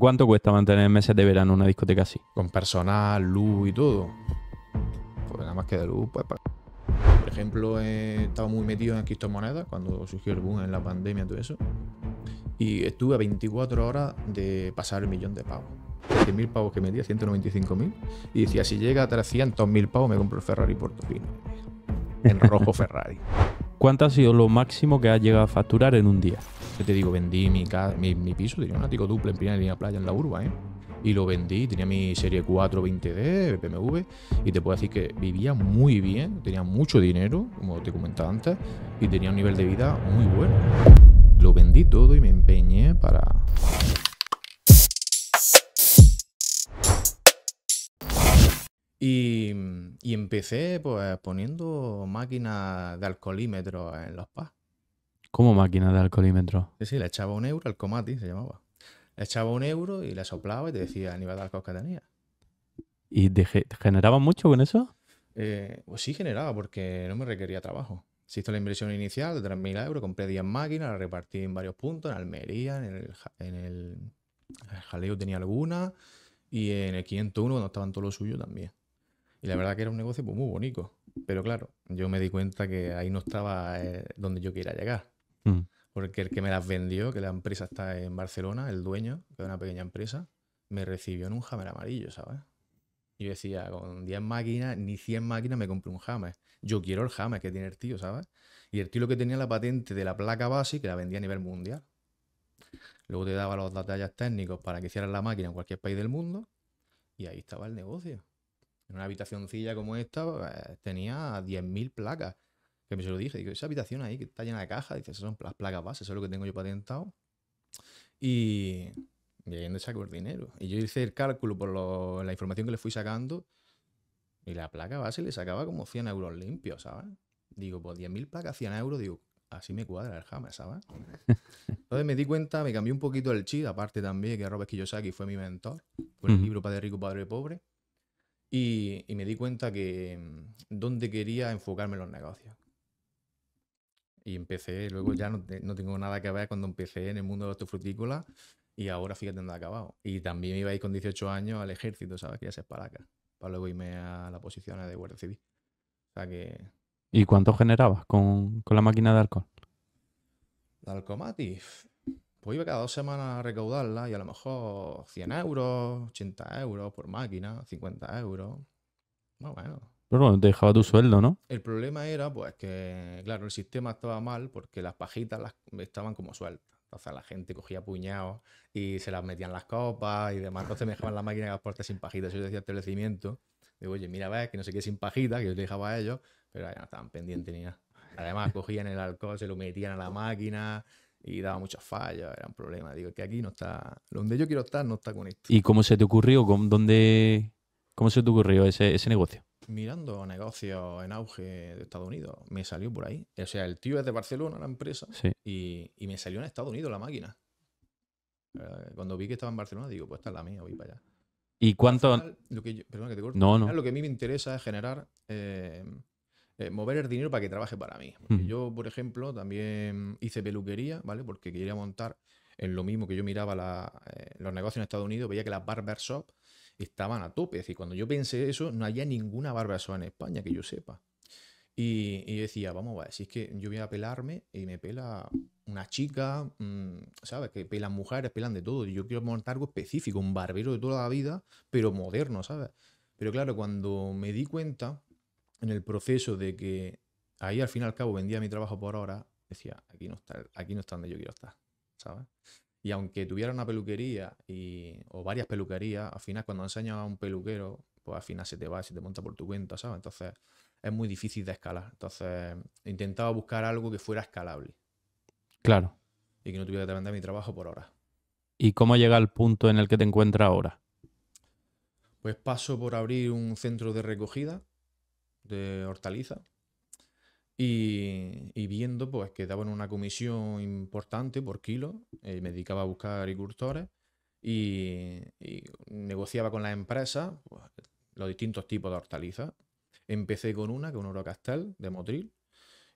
¿Cuánto cuesta mantener meses de verano una discoteca así? Con personal, luz y todo. Pues nada más que de luz, pues. Por ejemplo, he estado muy metido en criptomonedas cuando surgió el boom en la pandemia y todo eso. Y estuve a 24 horas de pasar el millón de pavos. 100.000 pavos que metía, 195.000. Y decía, si llega a 300.000 pavos, me compro el Ferrari Portofino. En rojo Ferrari. ¿Cuánto ha sido lo máximo que has llegado a facturar en un día? te digo, vendí mi, mi, mi piso, tenía un ático duple en primera línea playa en la urba, ¿eh? Y lo vendí, tenía mi serie 4 20D, BMW, y te puedo decir que vivía muy bien, tenía mucho dinero, como te comentaba antes, y tenía un nivel de vida muy bueno. Lo vendí todo y me empeñé para Mm, y, empecé pues poniendo máquinas de alcoholímetro en los PAS. ¿Cómo máquina de alcoholímetro? Sí, sí, le echaba un euro, al comati se llamaba. Le echaba un euro y le soplaba y te decía el nivel de alcohol que tenía. ¿Y generaba mucho con eso? Eh, pues sí generaba, porque no me requería trabajo. Se hizo la inversión inicial de 3.000 euros, compré 10 máquinas, las repartí en varios puntos, en Almería, en el, Jaleo tenía alguna, y en el 501, cuando estaban todos los suyos también. Y la verdad que era un negocio pues, muy bonito. Pero claro, yo me di cuenta que ahí no estaba eh, donde yo quería llegar. Mm. Porque el que me las vendió, que la empresa está en Barcelona, el dueño, que una pequeña empresa, me recibió en un hammer amarillo, ¿sabes? Yo decía, con 10 máquinas, ni 100 máquinas me compré un Hammer. Yo quiero el Hammer que tiene el tío, ¿sabes? Y el tío lo que tenía la patente de la placa base que la vendía a nivel mundial. Luego te daba los detalles técnicos para que hicieras la máquina en cualquier país del mundo. Y ahí estaba el negocio en una habitacioncilla como esta, pues, tenía 10.000 placas. Que me se lo dije, digo, esa habitación ahí que está llena de cajas, dice, esas son las placas base, eso es lo que tengo yo patentado. Y, y ahí sacar el dinero. Y yo hice el cálculo por la información que le fui sacando y la placa base le sacaba como 100 euros limpios, ¿sabes? Digo, pues 10.000 placas, 100 euros, digo, así me cuadra el hammer, ¿sabes? Entonces me di cuenta, me cambié un poquito el chip, aparte también que Robert Kiyosaki fue mi mentor, con el libro Padre Rico, Padre Pobre. Y, me di cuenta que mm, dónde quería enfocarme en los negocios. Y empecé, luego ya no, tengo nada que ver cuando empecé en el mundo de los frutícolas y ahora fíjate dónde ha acabado. Y también iba a ir con 18 años al ejército, ¿sabes? que ya para acá, para luego irme a la posición de Guardia Civil. O sea que... ¿Y cuánto generabas con, con la máquina de alcohol? La Alcomati, pues iba cada dos semanas a recaudarla y a lo mejor 100 euros, 80 euros por máquina, 50 euros. Bueno, bueno. Pero bueno, te dejaba tu sueldo, ¿no? El problema era, pues, que, claro, el sistema estaba mal porque las pajitas las, estaban como sueltas. O sea, la gente cogía puñados y se las metían las copas y demás. Entonces me dejaban la máquina de las sin pajitas. Yo decía establecimiento. Digo, oye, mira, ves que no sé qué sin pajitas, que yo te dejaba a ellos, pero ya no estaban pendientes ni nada. Además, cogían el alcohol, se lo metían a la máquina, y daba muchas fallas, era un problema. Digo, que aquí no está, donde yo quiero estar no está con esto. ¿Y cómo se te ocurrió, con, dónde, cómo se te ocurrió ese, negocio? Mirando negocios en auge de Estados Unidos, me salió por ahí. O sea, el tío es de Barcelona, la empresa, y, me salió en Estados Unidos la máquina. Cuando vi que estaba en Barcelona, digo, pues esta es la mía, voy para allá. ¿Y cuánto...? lo que perdón que te corto. No, no. lo que a mí me interesa es generar eh, eh, mover el dinero para que trabaje para mí. Yo, por ejemplo, también hice peluquería, ¿vale? Porque quería montar en lo mismo que yo miraba eh, los negocios en Estados Unidos, veía que las barber estaban a tope. Es decir, cuando yo pensé eso, no había ninguna barber shop en España que yo sepa. Y, decía, vamos a si es que yo voy a pelarme y me pela una chica, mm, ¿sabes? Que pelan mujeres, pelan de todo. yo quiero montar algo específico, un barbero de toda la vida, pero moderno, ¿sabes? Pero claro, cuando me di cuenta en el proceso de que ahí al fin y al cabo vendía mi trabajo por hora, decía, aquí no está, aquí no está donde yo quiero estar, ¿sabes? Y aunque tuviera una peluquería y, o varias peluquerías, al final cuando enseñas a un peluquero, pues al final se te va, se te monta por tu cuenta, ¿sabes? Entonces es muy difícil de escalar. Entonces intentaba buscar algo que fuera escalable. Claro. Y que no tuviera que vender mi trabajo por hora. ¿Y cómo llega al punto en el que te encuentras ahora? Pues paso por abrir un centro de recogida de hortaliza. Y, viendo pues que daban una comisión importante por kilo, eh, me dedicaba a buscar agricultores y, negociaba con la empresa pues, los distintos tipos de hortalizas. Empecé con una, con Oro Castel de Motril,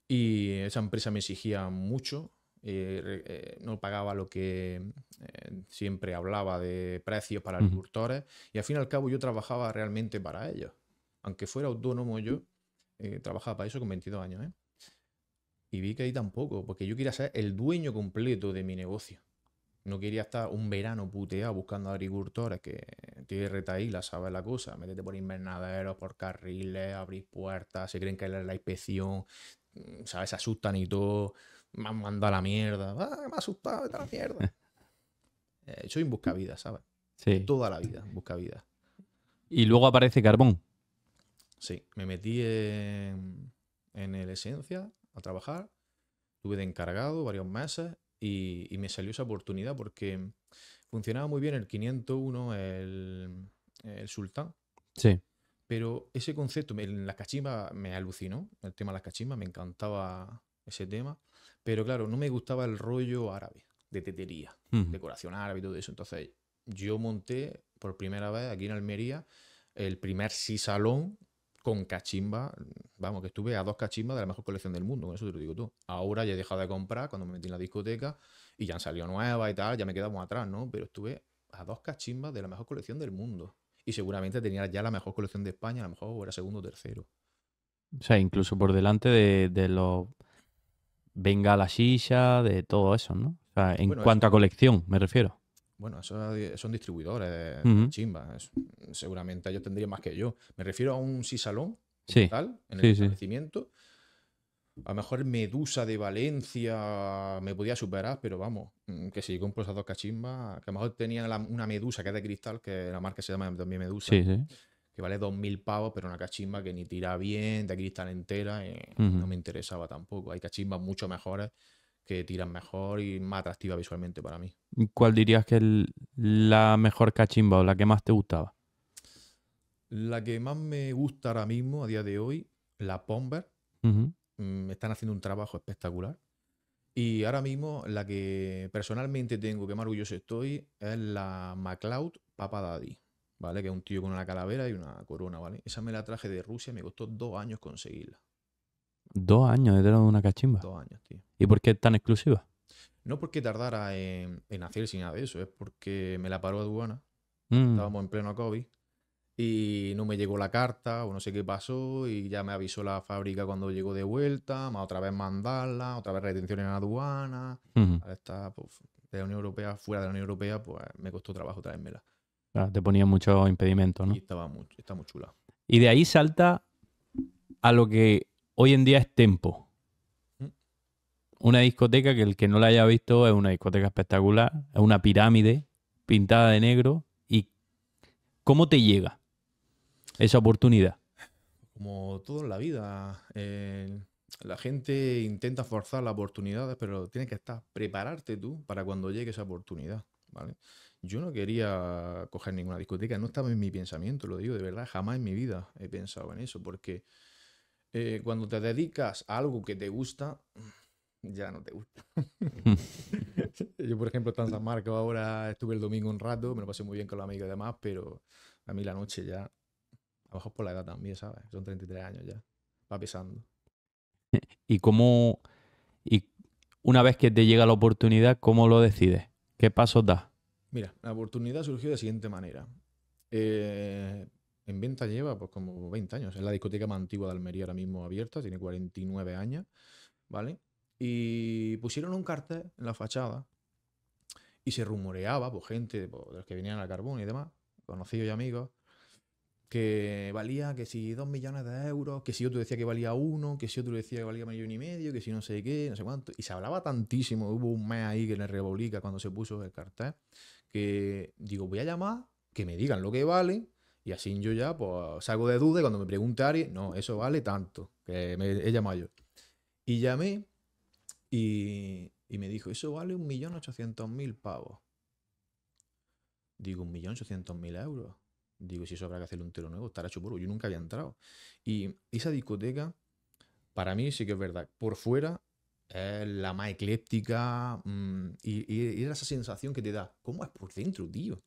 y esa empresa me exigía mucho, eh, eh, no pagaba lo que siempre hablaba de precios para agricultores y al fin y al cabo yo trabajaba realmente para ellos aunque fuera autónomo yo, eh, trabajaba para eso con 22 años. ¿eh? Y vi que ahí tampoco, porque yo quería ser el dueño completo de mi negocio. No quería estar un verano puteado buscando agricultores que tiene la sabes la cosa. Métete por invernaderos, por carriles, abrir puertas, se creen que es la inspección, mm, sabes, se asustan y todo. Me han a la mierda. Ah, me ha asustado, está la mierda. Eh, soy un vida, ¿sabes? Toda la vida, vida. Y luego aparece carbón. Sí, me metí en, el Esencia a trabajar, tuve de encargado varios meses y, me salió esa oportunidad porque funcionaba muy bien el 501, el, el Sultán. Sí. Pero ese concepto, en las cachimbas me alucinó, el tema de las cachimbas, me encantaba ese tema, pero claro, no me gustaba el rollo árabe, de tetería, decoración árabe y todo eso. Entonces yo monté por primera vez aquí en Almería el primer sí salón con cachimba, vamos, que estuve a dos cachimbas de la mejor colección del mundo, con eso te lo digo tú. Ahora ya he dejado de comprar cuando me metí en la discoteca y ya han salido nuevas y tal, ya me quedamos atrás, ¿no? Pero estuve a dos cachimbas de la mejor colección del mundo. Y seguramente tenía ya la mejor colección de España, a lo mejor era segundo o tercero. O sea, incluso por delante de, los Venga la silla, de todo eso, ¿no? O sea, en cuanto a colección, me refiero. Bueno, eso, son distribuidores, de Seguramente ellos tendrían más que yo. Me refiero a un sisalón, sí. tal, en el crecimiento establecimiento. A lo mejor Medusa de Valencia me podía superar, pero vamos, mm, que si compro esas dos cachimbas, que a lo mejor tenía una Medusa que es de cristal, que la marca se llama también Medusa, que vale 2.000 pavos, pero una cachimba que ni tira bien, de cristal entera, eh, no me interesaba tampoco. Hay cachimbas mucho mejores que tiran mejor y más atractiva visualmente para mí. ¿Cuál dirías que es la mejor cachimba o la que más te gustaba? La que más me gusta ahora mismo, a día de hoy, la Pomber. Mm, están haciendo un trabajo espectacular. Y ahora mismo la que personalmente tengo, que más orgulloso estoy, es la MacLeod Papa Daddy, ¿vale? Que es un tío con una calavera y una corona, ¿vale? Esa me la traje de Rusia, me costó dos años conseguirla. Dos años detrás de una cachimba. Dos años, tío. ¿Y por qué es tan exclusiva? No porque tardara en, en hacer sin nada de eso, es porque me la paró aduana. Mm. Estábamos en pleno COVID y no me llegó la carta o no sé qué pasó y ya me avisó la fábrica cuando llegó de vuelta, más otra vez mandarla, otra vez retención en aduana. está de la Unión Europea, fuera de la Unión Europea, pues me costó trabajo traérmela. Ah, te ponía muchos impedimentos, ¿no? Y estaba muy, está muy chula. Y de ahí salta a lo que hoy en día es Tempo. Mm. Una discoteca que el que no la haya visto es una discoteca espectacular, es una pirámide pintada de negro. ¿Y cómo te llega esa oportunidad? Como todo en la vida, eh, la gente intenta forzar la oportunidad, pero tienes que estar, prepararte tú para cuando llegue esa oportunidad. Yo no quería coger ninguna discoteca, no estaba en mi pensamiento, lo digo de verdad, jamás en mi vida he pensado en eso, porque eh, cuando te dedicas a algo que te gusta, ya no te gusta. Yo, por ejemplo, en San Marcos ahora estuve el domingo un rato, me lo pasé muy bien con los amigos y demás, pero a mí la noche ya, abajo por la edad también, ¿sabes? Son 33 años ya, va pesando. ¿Y cómo, y una vez que te llega la oportunidad, cómo lo decides? ¿Qué pasos da? Mira, la oportunidad surgió de la siguiente manera. Eh, en venta lleva pues como 20 años. Es la discoteca más antigua de Almería ahora mismo abierta, tiene 49 años, ¿vale? Y pusieron un cartel en la fachada y se rumoreaba, por pues, gente, pues, de los que venían al carbón y demás, conocidos y amigos, que valía que si dos millones de euros, que si otro decía que valía uno, que si otro decía que valía millón y medio, que si no sé qué, no sé cuánto. Y se hablaba tantísimo, hubo un mes ahí que le Revolica cuando se puso el cartel, que digo, voy a llamar, que me digan lo que vale, y así yo ya pues salgo de duda cuando me pregunta no, eso vale tanto, que me he llamado yo. Y llamé y, me dijo, eso vale 1.800.000 pavos. Digo, 1.800.000 euros. Digo, si eso habrá que hacer un tiro nuevo, estará hecho puro, Yo nunca había entrado. Y esa discoteca, para mí sí que es verdad, por fuera es la más ecléptica mm, y, y, esa sensación que te da. ¿Cómo es por dentro, tío?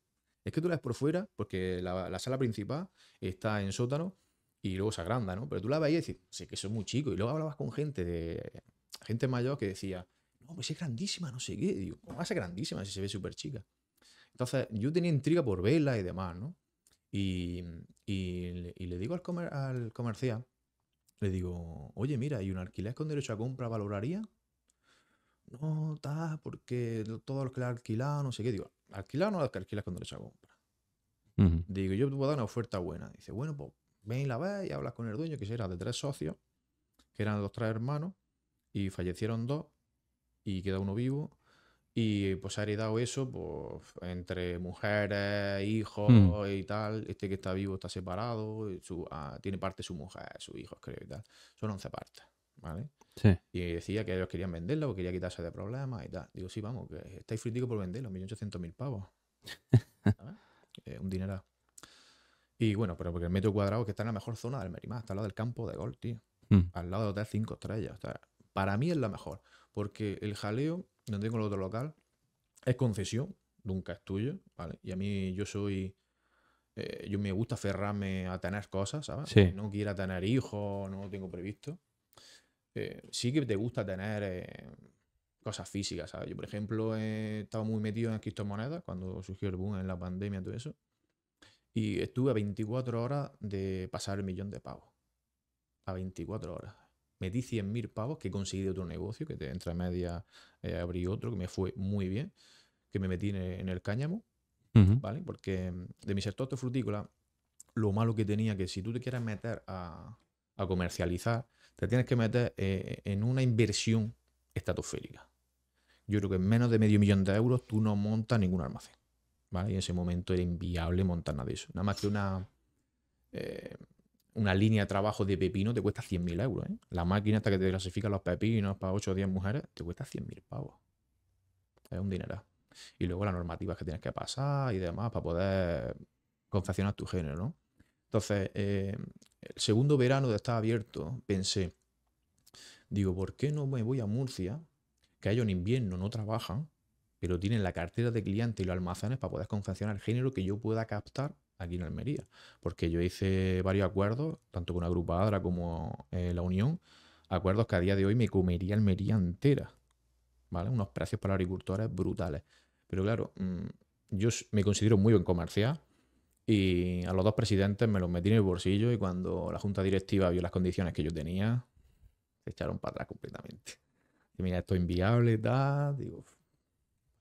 Es que tú la ves por fuera, porque la, sala principal está en sótano y luego se agranda, ¿no? Pero tú la veías y dices, sé que eso es muy chico. Y luego hablabas con gente de gente mayor que decía, no, pues es grandísima, no sé qué. digo, ¿cómo va a ser grandísima si se ve súper chica? Entonces, yo tenía intriga por verla y demás, ¿no? Y, le digo al, comercial, le digo, oye, mira, ¿y un alquiler con derecho a compra valoraría? No, tal, porque todos los que la alquilado, no sé qué. Digo, ¿alquilar o no alquilas cuando le echas compra? Digo, yo te voy a dar una oferta buena. Dice, bueno, pues ven y la ve y hablas con el dueño, que era de tres socios, que eran los tres hermanos, y fallecieron dos, y queda uno vivo. Y pues ha heredado eso pues, entre mujeres, hijos hmm. y tal. Este que está vivo está separado, ah, tiene parte su mujer, sus hijos, creo y tal. Son 11 partes, ¿vale? Y decía que ellos querían venderla porque quería quitarse de problemas y tal. Digo, sí, vamos, que estáis fríticos por venderlo, 1.800.000 pavos. Eh, un dinero. Y bueno, pero porque el metro cuadrado que está en la mejor zona del Merimá, está al lado del campo de gol, tío. Mm. Al lado de hotel 5 estrellas. para mí es la mejor, porque el jaleo, donde tengo el otro local, es concesión, nunca es tuyo, ¿vale? Y a mí yo soy... Eh, yo me gusta aferrarme a tener cosas, ¿sabes? No quiera tener hijos, no lo tengo previsto. Eh, sí que te gusta tener eh, cosas físicas, ¿sabes? Yo, por ejemplo, he estado muy metido en criptomonedas cuando surgió el boom en la pandemia, todo eso. Y estuve a 24 horas de pasar el millón de pavos. A 24 horas. Metí 100.000 pavos que he de otro negocio, que te, entre media eh, abrí otro, que me fue muy bien, que me metí en el, cáñamo, ¿vale? Porque mm, de mi sector de frutícola, lo malo que tenía que si tú te quieres meter a, a comercializar, te tienes que meter eh, en una inversión estratosférica. Yo creo que en menos de medio millón de euros tú no montas ningún almacén. Y en ese momento era inviable montar nada de eso. Nada más que una, eh, una línea de trabajo de pepino te cuesta 100.000 euros. ¿eh? La máquina hasta que te clasifica los pepinos para 8 o 10 mujeres te cuesta 100.000 pavos. Es un dinero. Y luego las normativas que tienes que pasar y demás para poder confeccionar tu género, ¿no? Entonces, eh, el segundo verano de estar abierto, pensé, digo, ¿por qué no me voy a Murcia? Que ellos en invierno no trabajan, pero tienen la cartera de clientes y los almacenes para poder confeccionar el género que yo pueda captar aquí en Almería. Porque yo hice varios acuerdos, tanto con Agrupadora como eh, la Unión, acuerdos que a día de hoy me comería Almería entera. ¿Vale? Unos precios para agricultores brutales. Pero claro, mm, yo me considero muy buen comercial, y a los dos presidentes me los metí en el bolsillo y cuando la junta directiva vio las condiciones que yo tenía, se echaron para atrás completamente. Y mira, esto es inviable da Digo,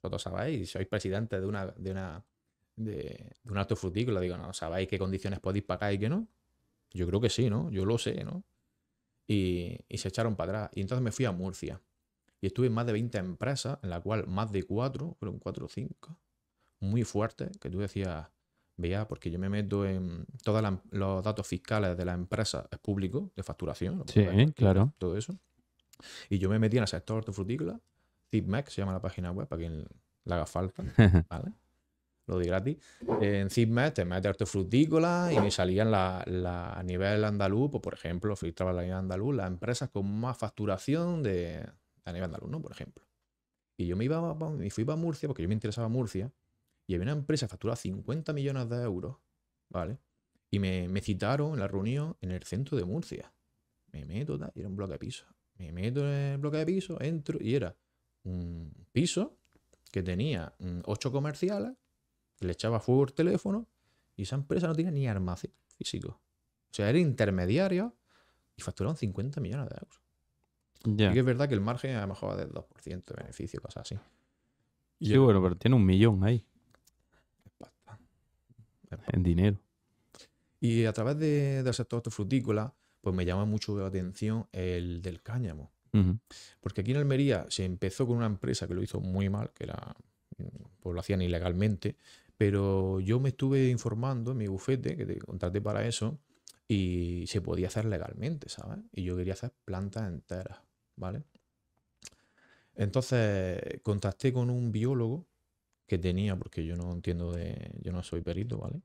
vosotros sabéis, sois presidente de una, de una, de, un alto frutícola. Digo, no, ¿sabéis qué condiciones podéis pagar y qué no? Yo creo que sí, ¿no? Yo lo sé, ¿no? Y, se echaron para atrás. Y entonces me fui a Murcia. Y estuve en más de 20 empresas, en la cual más de cuatro, creo cuatro o cinco, muy fuerte que tú decías, Veía, porque yo me meto en todos los datos fiscales de la empresa, es público, de facturación. Sí, claro. Todo eso. Y yo me metí en el sector hortofrutícola, ZipMac se llama la página web, para quien le haga falta, Lo di gratis. En ZipMac te metes hortofrutícola y me salían a nivel andaluz, pues, por ejemplo, filtraba la nivel andaluz, las empresas con más facturación de, a nivel andaluz, ¿no? Por ejemplo. Y yo me iba, y fui para Murcia, porque yo me interesaba Murcia, y había una empresa que facturaba 50 millones de euros, ¿vale? Y me, citaron en la reunión en el centro de Murcia. Me meto, era un bloque de piso. Me meto en el bloque de piso, entro y era un piso que tenía mm, ocho comerciales, le echaba fuego el teléfono y esa empresa no tenía ni armazón físico. O sea, era intermediario y facturaban 50 millones de euros. Ya. que es verdad que el margen a lo mejor va del 2% de beneficio, cosas así. Sí, bueno, pero tiene un millón ahí en dinero. Y a través de, del sector hortofrutícola, pues me llama mucho la atención el del cáñamo. Porque aquí en Almería se empezó con una empresa que lo hizo muy mal, que la, mm, pues lo hacían ilegalmente, pero yo me estuve informando en mi bufete, que te contraté para eso, y se podía hacer legalmente, ¿sabes? Y yo quería hacer plantas enteras, ¿vale? Entonces contacté con un biólogo que tenía, porque yo no entiendo de. Yo no soy perito, ¿vale?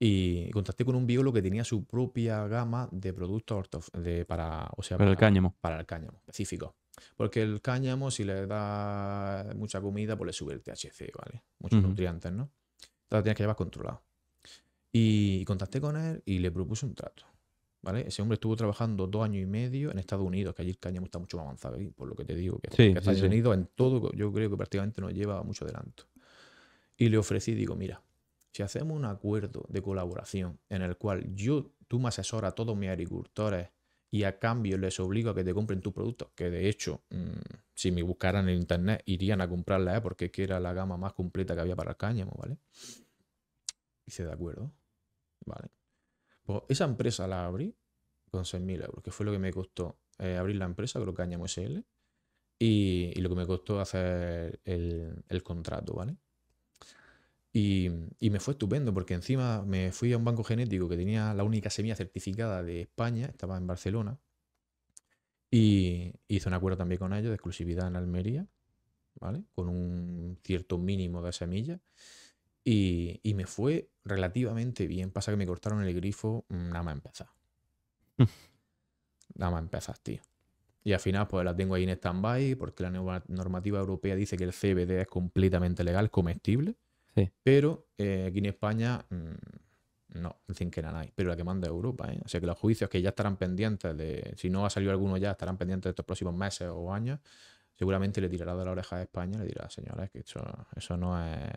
Y contacté con un biólogo que tenía su propia gama de productos de, para, o sea, para, el cáñamo. Para el cáñamo, específico. Porque el cáñamo, si le da mucha comida, pues le sube el THC, ¿vale? Muchos nutrientes, ¿no? Entonces tienes que llevar controlado. y contacté con él y le propuse un trato. Ese hombre estuvo trabajando dos años y medio en Estados Unidos, que allí el cáñamo está mucho más avanzado, por lo que te digo, que, Estados Unidos en todo, yo creo que prácticamente nos lleva mucho adelanto. Y le ofrecí, digo, mira, si hacemos un acuerdo de colaboración en el cual yo, tú me asesoras a todos mis agricultores y a cambio les obligo a que te compren tus productos, que de hecho, mm, si me buscaran en internet, irían a comprarla, ¿eh? porque era la gama más completa que había para el cáñamo, ¿vale? Hice de acuerdo, ¿vale? Pues esa empresa la abrí con 6.000 euros, que fue lo que me costó eh, abrir la empresa, creo que Añamo SL, y, lo que me costó hacer el, contrato, ¿vale? Y, y, me fue estupendo porque encima me fui a un banco genético que tenía la única semilla certificada de España, estaba en Barcelona, y hice un acuerdo también con ellos de exclusividad en Almería, ¿vale? Con un cierto mínimo de semilla y, me fue relativamente bien. Pasa que me cortaron el grifo mm, nada más empezar. nada más empezar, tío. Y al final, pues la tengo ahí en stand-by porque la nueva normativa europea dice que el CBD es completamente legal, comestible. Pero eh, aquí en España, mm, no, sin que nada Pero la que manda es Europa, ¿eh? O sea que los juicios que ya estarán pendientes de. Si no ha salido alguno ya, estarán pendientes de estos próximos meses o años. Seguramente le tirará de la oreja a España y le dirá, señora es que eso no es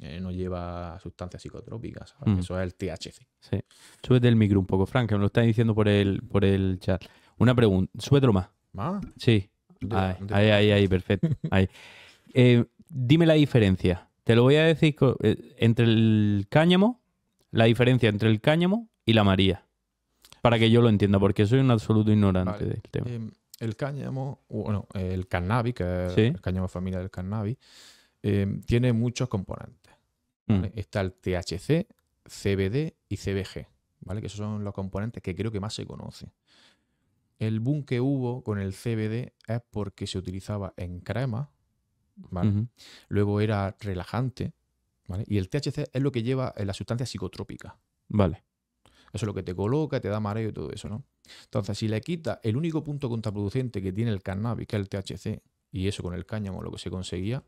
eh, no lleva sustancias psicotrópicas. Mm. Eso es el THC. Sí. Súbete el micro un poco, Frank, que me lo estás diciendo por el, por el chat. Una pregunta. Súbetelo más. ¿Más? Sí. Ahí, ahí, ahí, perfecto. Eh, dime la diferencia. Te lo voy a decir eh, entre el cáñamo, la diferencia entre el cáñamo y la María. Para que yo lo entienda, porque soy un absoluto ignorante del tema. Em, el cáñamo, bueno, el cannabis, que el cáñamo familia del cannabis, em, tiene muchos componentes. Mm. Está el THC, CBD y CBG, ¿vale? Que esos son los componentes que creo que más se conocen. El boom que hubo con el CBD es porque se utilizaba en crema, ¿vale? Luego era relajante, ¿vale? Y el THC es lo que lleva en eh, la sustancia psicotrópica. Vale. Eso es lo que te coloca, te da mareo y todo eso, ¿no? Entonces, si le quita el único punto contraproducente que tiene el cannabis, que es el THC, y eso con el cáñamo lo que se conseguía,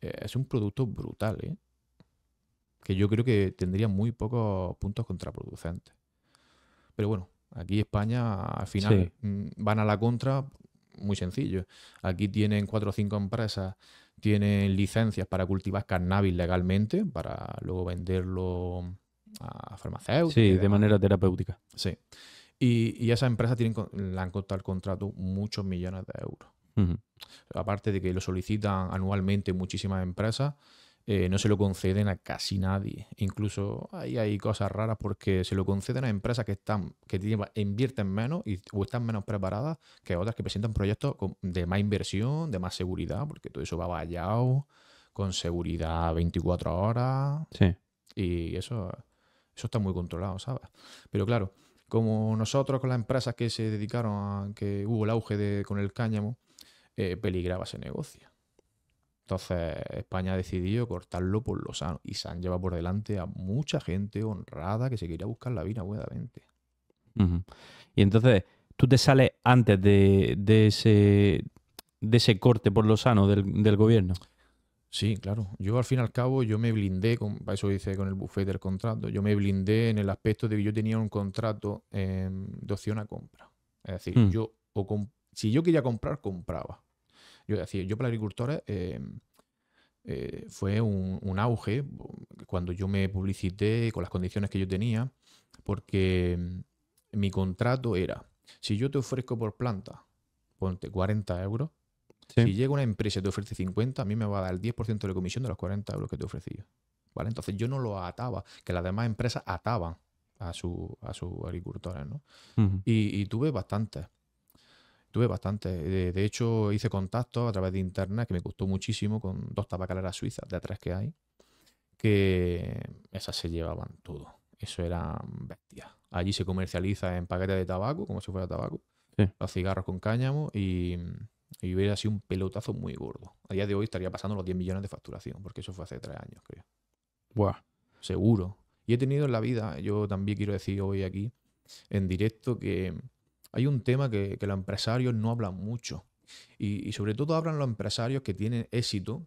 eh, es un producto brutal, ¿eh? que yo creo que tendría muy pocos puntos contraproducentes. Pero bueno, aquí España al final mm, van a la contra muy sencillo. Aquí tienen cuatro o cinco empresas, tienen licencias para cultivar cannabis legalmente, para luego venderlo a farmacéuticos. Sí, de manera terapéutica. Sí. Y, esas empresas tienen, le han costado el contrato muchos millones de euros. Aparte de que lo solicitan anualmente muchísimas empresas, eh, no se lo conceden a casi nadie. Incluso ahí hay cosas raras porque se lo conceden a empresas que están que invierten menos y, o están menos preparadas que otras que presentan proyectos de más inversión, de más seguridad, porque todo eso va vallado, con seguridad 24 horas. Sí. Y eso, eso está muy controlado, ¿sabes? Pero claro, como nosotros con las empresas que se dedicaron a que hubo el auge de, con el cáñamo, eh, peligraba ese negocio. Entonces España ha decidido cortarlo por lo sano y se han llevado por delante a mucha gente honrada que se quería buscar la vida buenamente. Y entonces tú te sales antes de, ese, corte por lo sano del, gobierno. Sí, claro. Yo al fin y al cabo yo me blindé, con, eso dice con el buffet del contrato, yo me blindé en el aspecto de que yo tenía un contrato em, de opción a compra. Es decir, mm. yo o si yo quería comprar, compraba. Yo decía, yo para agricultores em, eh, fue un, auge cuando yo me publicité con las condiciones que yo tenía, porque em, mi contrato era, si yo te ofrezco por planta, ponte 40 euros, si llega una empresa y te ofrece 50, a mí me va a dar el 10% de la comisión de los 40 euros que te ofrecía. ¿Vale? Entonces yo no lo ataba, que las demás empresas ataban a, sus agricultores, ¿no? y, tuve bastantes. Tuve bastante. De, hecho, hice contactos a través de internet que me costó muchísimo con dos tabacaleras suizas de atrás que hay, que esas se llevaban todo. Eso era bestia. Allí se comercializa en paquetes de tabaco, como si fuera tabaco, los cigarros con cáñamo y, y hubiera sido un pelotazo muy gordo. A día de hoy estaría pasando los 10 millones de facturación, porque eso fue hace tres años, creo. Buah. Seguro. Y he tenido en la vida, yo también quiero decir hoy aquí, en directo, que hay un tema que, los empresarios no hablan mucho y, sobre todo hablan los empresarios que tienen éxito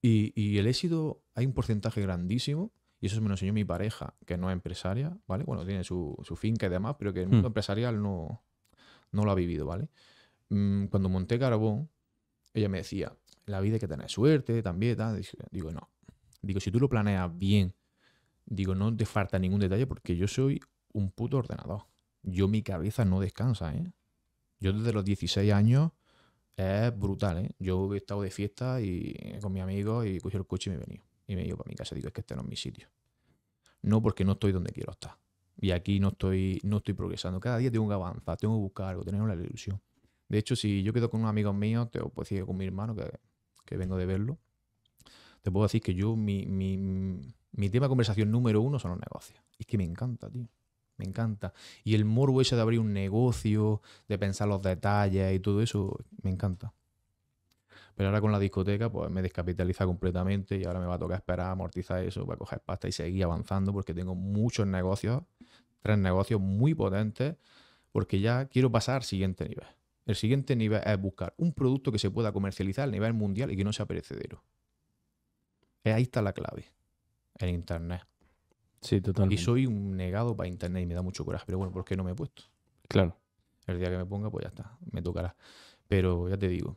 y, el éxito hay un porcentaje grandísimo y eso me lo enseñó mi pareja, que no es empresaria, ¿vale? Bueno, tiene su, finca y demás, pero que el hmm. mundo empresarial no, lo ha vivido, ¿vale? Mm, cuando monté Carbón, ella me decía, la vida hay que tener suerte, también, Digo, no. Digo, si tú lo planeas bien, digo, no te falta ningún detalle porque yo soy un puto ordenador yo mi cabeza no descansa, ¿eh? Yo desde los 16 años es brutal, ¿eh? Yo he estado de fiesta y con mi amigo y cogí el coche y me he venido. Y me he ido para mi casa. Digo, es que este no es mi sitio. No porque no estoy donde quiero estar. Y aquí no estoy, no estoy progresando. Cada día tengo que avanzar, tengo que buscar algo, tener una ilusión. De hecho, si yo quedo con unos amigos míos, te puedo decir con mi hermano, que, vengo de verlo, te puedo decir que yo, mi, mi, mi tema de conversación número uno son los negocios. Y es que me encanta, tío me encanta. Y el morbo ese de abrir un negocio, de pensar los detalles y todo eso, me encanta. Pero ahora con la discoteca, pues me descapitaliza completamente y ahora me va a tocar esperar, amortizar eso, para coger pasta y seguir avanzando porque tengo muchos negocios, tres negocios muy potentes, porque ya quiero pasar al siguiente nivel. El siguiente nivel es buscar un producto que se pueda comercializar a nivel mundial y que no sea perecedero. Ahí está la clave, en Internet. Y soy un negado para internet y me da mucho coraje. Pero bueno, ¿por qué no me he puesto? Claro. El día que me ponga, pues ya está, me tocará. Pero ya te digo,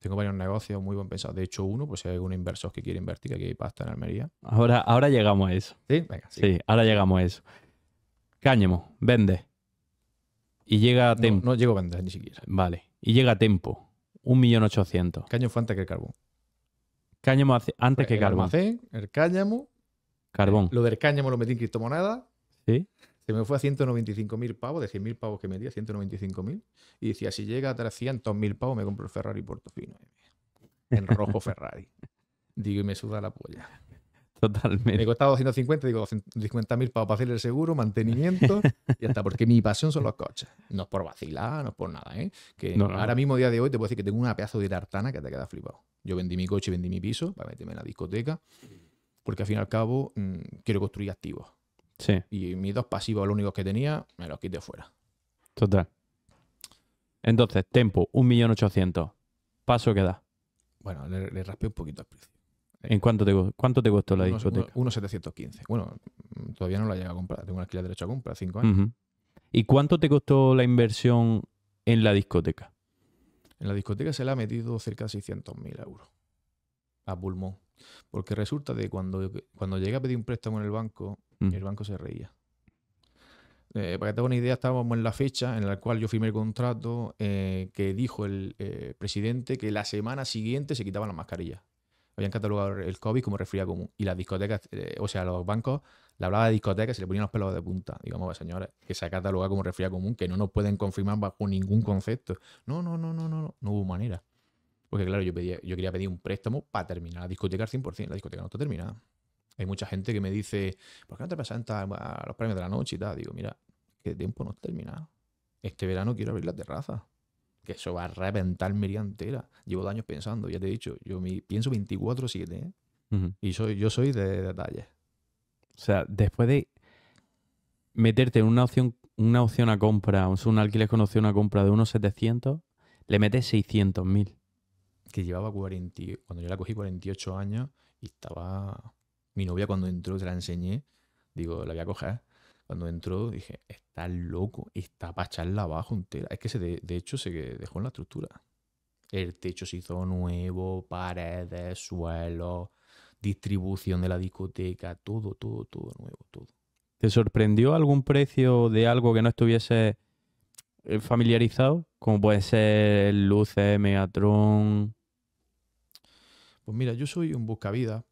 tengo varios negocios muy buen pensados. De hecho, uno, pues si hay algún inversor que quiere invertir, que aquí hay pasta en Almería. Ahora, ahora llegamos a eso. Sí, Sí, ahora llegamos a eso. Cáñamo, vende. Y llega a Tempo. No, llego a vender ni siquiera. Vale. Y llega a Tempo. ochocientos Cáñamo fue antes que el carbón. Cáñamo hace, antes pues que el carbón. el cáñamo Carbón. Lo del cáñamo lo metí en criptomoneda. Sí. Se me fue a 195.000 pavos, de 100.000 pavos que me 195 195.000. Y decía, si llega a 300.000 pavos, me compro el Ferrari Portofino. En rojo Ferrari. Digo, y me suda la polla. Totalmente. Me costaba 250, digo, pavos para hacer el seguro, mantenimiento y hasta porque mi pasión son los coches. No es por vacilar, no es por nada, ¿eh? Que ahora mismo, día de hoy, te puedo decir que tengo una pedazo de tartana que te queda flipado. Yo vendí mi coche, y vendí mi piso para meterme en la discoteca porque al fin y al cabo mm, quiero construir activos. Sí. Y mis dos pasivos, los únicos que tenía, me los quité fuera. Total. Entonces, tempo, 1.800.000. ¿Paso que da? Bueno, le, raspé un poquito al precio. Eh, ¿En cuánto te, cuánto te costó la unos, discoteca? 1.715. Bueno, mm, todavía no la he llegado a comprar. Tengo una de derecho a compra, cinco años. ¿Y cuánto te costó la inversión en la discoteca? En la discoteca se le ha metido cerca de 600.000 euros. A pulmón. Porque resulta que cuando, cuando llegué a pedir un préstamo en el banco, mm. el banco se reía. Eh, para que te hagas una idea, estábamos en la fecha en la cual yo firmé el contrato eh, que dijo el eh, presidente que la semana siguiente se quitaban las mascarillas. Habían catalogado el COVID como resfriado común. Y las discotecas, o sea, los bancos, la hablaba de discotecas y se le ponían los pelos de punta. Digamos, señores, que se ha catalogado como resfriado común, que no nos pueden confirmar bajo ningún concepto. No, no, no, no, no, no, no hubo manera. Porque claro, yo, pedía, yo quería pedir un préstamo para terminar la discoteca al 100%, la discoteca no está terminada. Hay mucha gente que me dice, ¿por qué no te presentas a los premios de la noche y tal? Digo, mira, que tiempo no está terminado. Este verano quiero abrir la terraza. Que eso va a reventar vida entera. Llevo años pensando, ya te he dicho, yo pienso 24-7, ¿eh? Y soy, yo soy de detalles. O sea, después de meterte en una opción, una opción a compra, un alquiler con opción a compra de unos 700, le metes 600 mil que llevaba 40, cuando yo la cogí 48 años y estaba mi novia cuando entró, te la enseñé, digo, la voy a coger. Cuando entró dije, está loco, está para echarla abajo entera. Es que se de, hecho se dejó en la estructura. El techo se hizo nuevo, paredes, suelo distribución de la discoteca, todo, todo, todo nuevo, todo. ¿Te sorprendió algún precio de algo que no estuviese eh, familiarizado? Como puede ser luces, Megatron, pues mira, yo soy un buscavidas,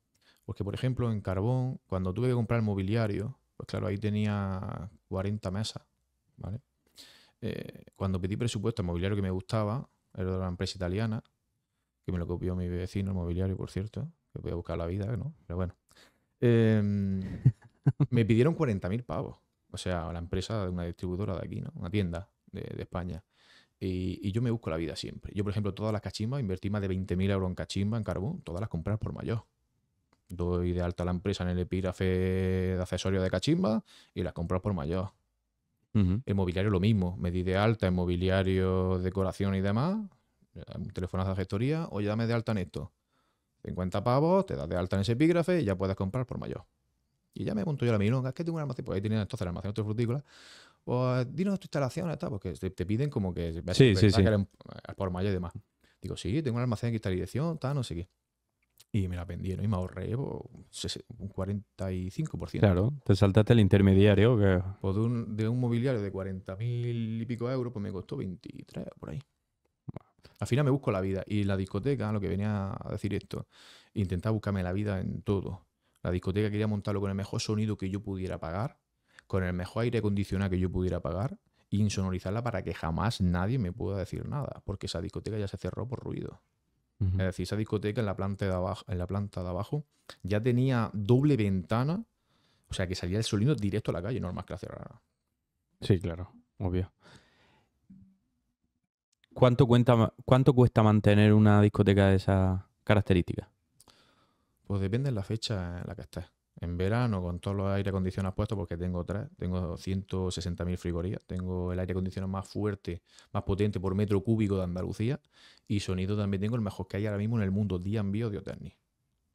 porque por ejemplo en Carbón, cuando tuve que comprar el mobiliario, pues claro, ahí tenía 40 mesas, ¿vale? Eh, cuando pedí presupuesto al mobiliario que me gustaba, era de una empresa italiana, que me lo copió mi vecino, el mobiliario, por cierto, que voy a buscar la vida, ¿no? Pero bueno. Em, me pidieron 40.000 pavos. O sea, la empresa de una distribuidora de aquí, ¿no? Una tienda de España. Y, yo me busco la vida siempre. Yo, por ejemplo, todas las cachimbas, invertí más de 20.000 euros en cachimba, en carbón, todas las compras por mayor. Doy de alta la empresa en el epígrafe de accesorio de cachimba y las compras por mayor. El mobiliario lo mismo, me di de alta en mobiliario, decoración y demás, eh, Telefonas a de gestoría, oye, dame de alta en esto. 50 pavos, te das de alta en ese epígrafe y ya puedes comprar por mayor. Y ya me apunto yo la milonga, es que tengo un almacén, pues ahí tienen entonces el almacén de frutícolas, pues dinos tu instalación está porque te, piden como que sí, sí, sí. Eh, por mayo y demás. Digo, sí, tengo un almacén que está dirección, tal, no sé qué. Y me la vendieron y me ahorré pues, un 45%. Claro, te saltaste el intermediario. Que... Pues de un, mobiliario de 40 mil y pico euros, pues me costó 23 por ahí. Al final me busco la vida. Y la discoteca, lo que venía a decir esto, intentaba buscarme la vida en todo. La discoteca quería montarlo con el mejor sonido que yo pudiera pagar con el mejor aire acondicionado que yo pudiera pagar, insonorizarla para que jamás nadie me pueda decir nada, porque esa discoteca ya se cerró por ruido. Es decir, esa discoteca en la, planta de abajo, en la planta de abajo ya tenía doble ventana, o sea que salía el sonido directo a la calle, no más que la cerrara. Sí, claro, obvio. ¿Cuánto, ¿Cuánto cuesta mantener una discoteca de esa característica? Pues depende de la fecha en la que estés en verano con todos los aire acondicionados puestos, porque tengo tres, tengo 160.000 frigorías, tengo el aire acondicionado más fuerte, más potente por metro cúbico de Andalucía, y sonido también tengo el mejor que hay ahora mismo en el mundo, vivo de Oterni.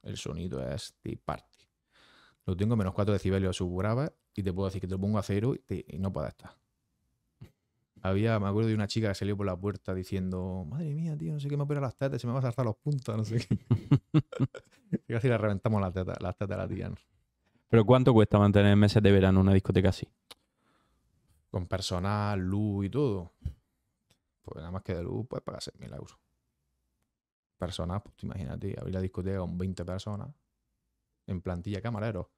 El sonido es de parte. Lo tengo menos 4 decibelios subgrava y te puedo decir que te lo pongo a cero y, no puede estar. Había, me acuerdo de una chica que salió por la puerta diciendo, madre mía, tío, no sé qué me opera las tetas, se me va a saltar los puntos, no sé qué. así le reventamos las tetas, las la tía. ¿Pero cuánto cuesta mantener meses de verano una discoteca así? Con personal, luz y todo. Pues nada más que de luz puedes pagar 6.000 euros. Personal, pues imagínate, abrir la discoteca con 20 personas en plantilla camarero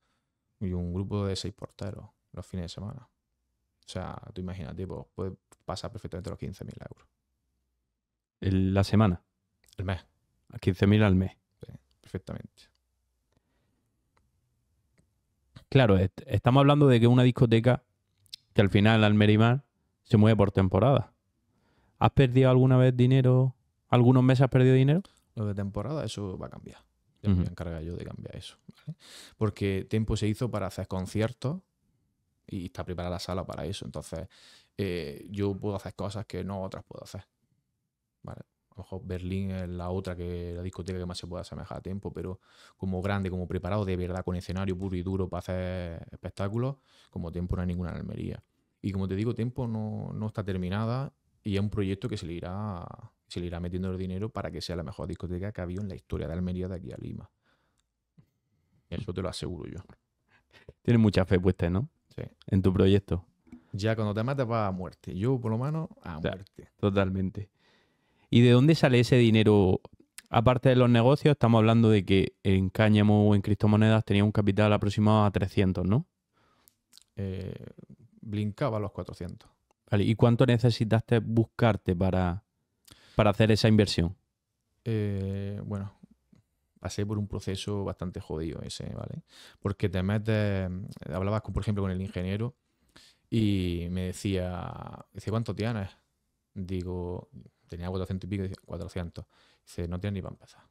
y un grupo de 6 porteros los fines de semana. O sea, tú imagínate, pues puede pasar perfectamente los 15.000 euros. ¿La semana? El mes. 15.000 al mes perfectamente. Claro, estamos hablando de que una discoteca que al final al Merimar se mueve por temporada. ¿Has perdido alguna vez dinero? ¿Algunos meses has perdido dinero? Lo de temporada, eso va a cambiar. Yo me encargo yo de cambiar eso. Porque tiempo se hizo para hacer conciertos y está preparada la sala para eso. Entonces, eh, yo puedo hacer cosas que no otras puedo hacer. ¿Vale? A Berlín es la otra que la discoteca que más se puede asemejar a tiempo, pero como grande, como preparado de verdad, con escenario puro y duro para hacer espectáculos, como tiempo no hay ninguna en Almería. Y como te digo, tiempo no, está terminada y es un proyecto que se le irá se le irá metiendo el dinero para que sea la mejor discoteca que ha habido en la historia de Almería de aquí a Lima. Eso te lo aseguro yo. Tienes mucha fe puesta, ¿no? Sí. En tu proyecto. Ya cuando te matas va a muerte. Yo, por lo menos, a muerte. Totalmente. ¿Y de dónde sale ese dinero? Aparte de los negocios, estamos hablando de que en cáñamo o en criptomonedas tenía un capital aproximado a 300, ¿no? Eh, blincaba los 400. ¿y cuánto necesitaste buscarte para, hacer esa inversión? Eh, bueno, pasé por un proceso bastante jodido ese, ¿vale? Porque te metes, hablabas por ejemplo con el ingeniero y me decía, dice, ¿cuánto tienes? Digo, tenía 400 y pico, 400. Dice, no tiene ni para empezar.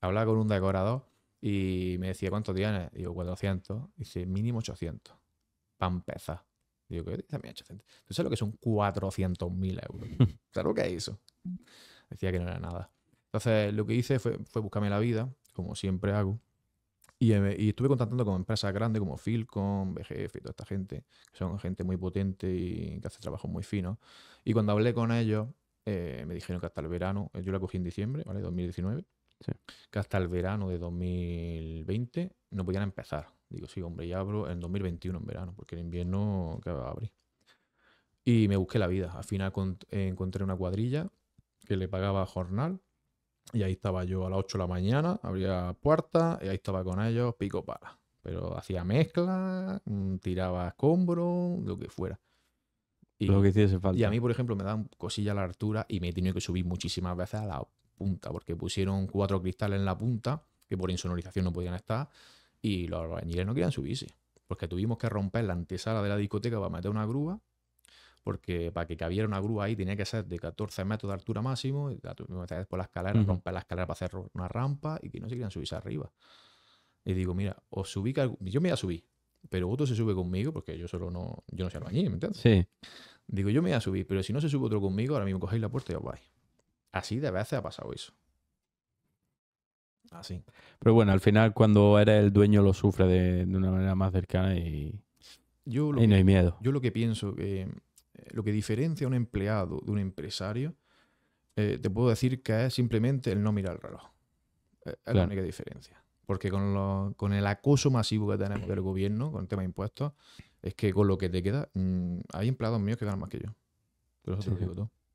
Hablaba con un decorador y me decía, ¿cuánto tienes? Digo, 400. Dice, mínimo 800. Para empezar. Digo, ¿qué también 800? ¿Tú sabes lo que son 400.000 euros? Claro que eso? Decía que no era nada. Entonces, lo que hice fue, buscarme la vida, como siempre hago. Y, em, estuve contactando con empresas grandes como Philcom, BGF y toda esta gente, que son gente muy potente y que hace trabajo muy fino. Y cuando hablé con ellos, eh, me dijeron que hasta el verano, eh, yo la cogí en diciembre, ¿vale? 2019, que hasta el verano de 2020 no podían empezar. Digo, sí, hombre, ya abro en 2021 en verano, porque en invierno que abrir? Y me busqué la vida. Al final eh, encontré una cuadrilla que le pagaba jornal. Y ahí estaba yo a las 8 de la mañana, abría puerta y ahí estaba con ellos pico para, Pero hacía mezcla, mm, tiraba escombros, lo que fuera. Y, a mí, por ejemplo, me dan cosilla la altura y me he tenido que subir muchísimas veces a la punta, porque pusieron cuatro cristales en la punta, que por insonorización no podían estar, y los albañiles no querían subirse. Porque tuvimos que romper la antesala de la discoteca para meter una grúa, porque para que cabiera una grúa ahí tenía que ser de 14 metros de altura máximo, y la tuvimos que por la escalera, romper la escalera para hacer una rampa y que no se querían subirse arriba. Y digo, mira, os subí, yo me iba a subir, pero otro se sube conmigo, porque yo solo no, yo no sé albañil, ¿me entiendes? Sí. Digo, yo me voy a subir, pero si no se sube otro conmigo, ahora mismo cogéis la puerta y os vais. Así de veces ha pasado eso. Así. Pero bueno, al final cuando eres el dueño lo sufre de, una manera más cercana y, yo no hay miedo. Yo lo que pienso, que... Eh, eh, lo que diferencia a un empleado de un empresario, eh, te puedo decir que es simplemente el no mirar el reloj. Es la única diferencia. Porque con, lo, con el acoso masivo que tenemos del gobierno, con el tema de impuestos, es que con lo que te queda, mm, hay empleados míos que ganan más que yo.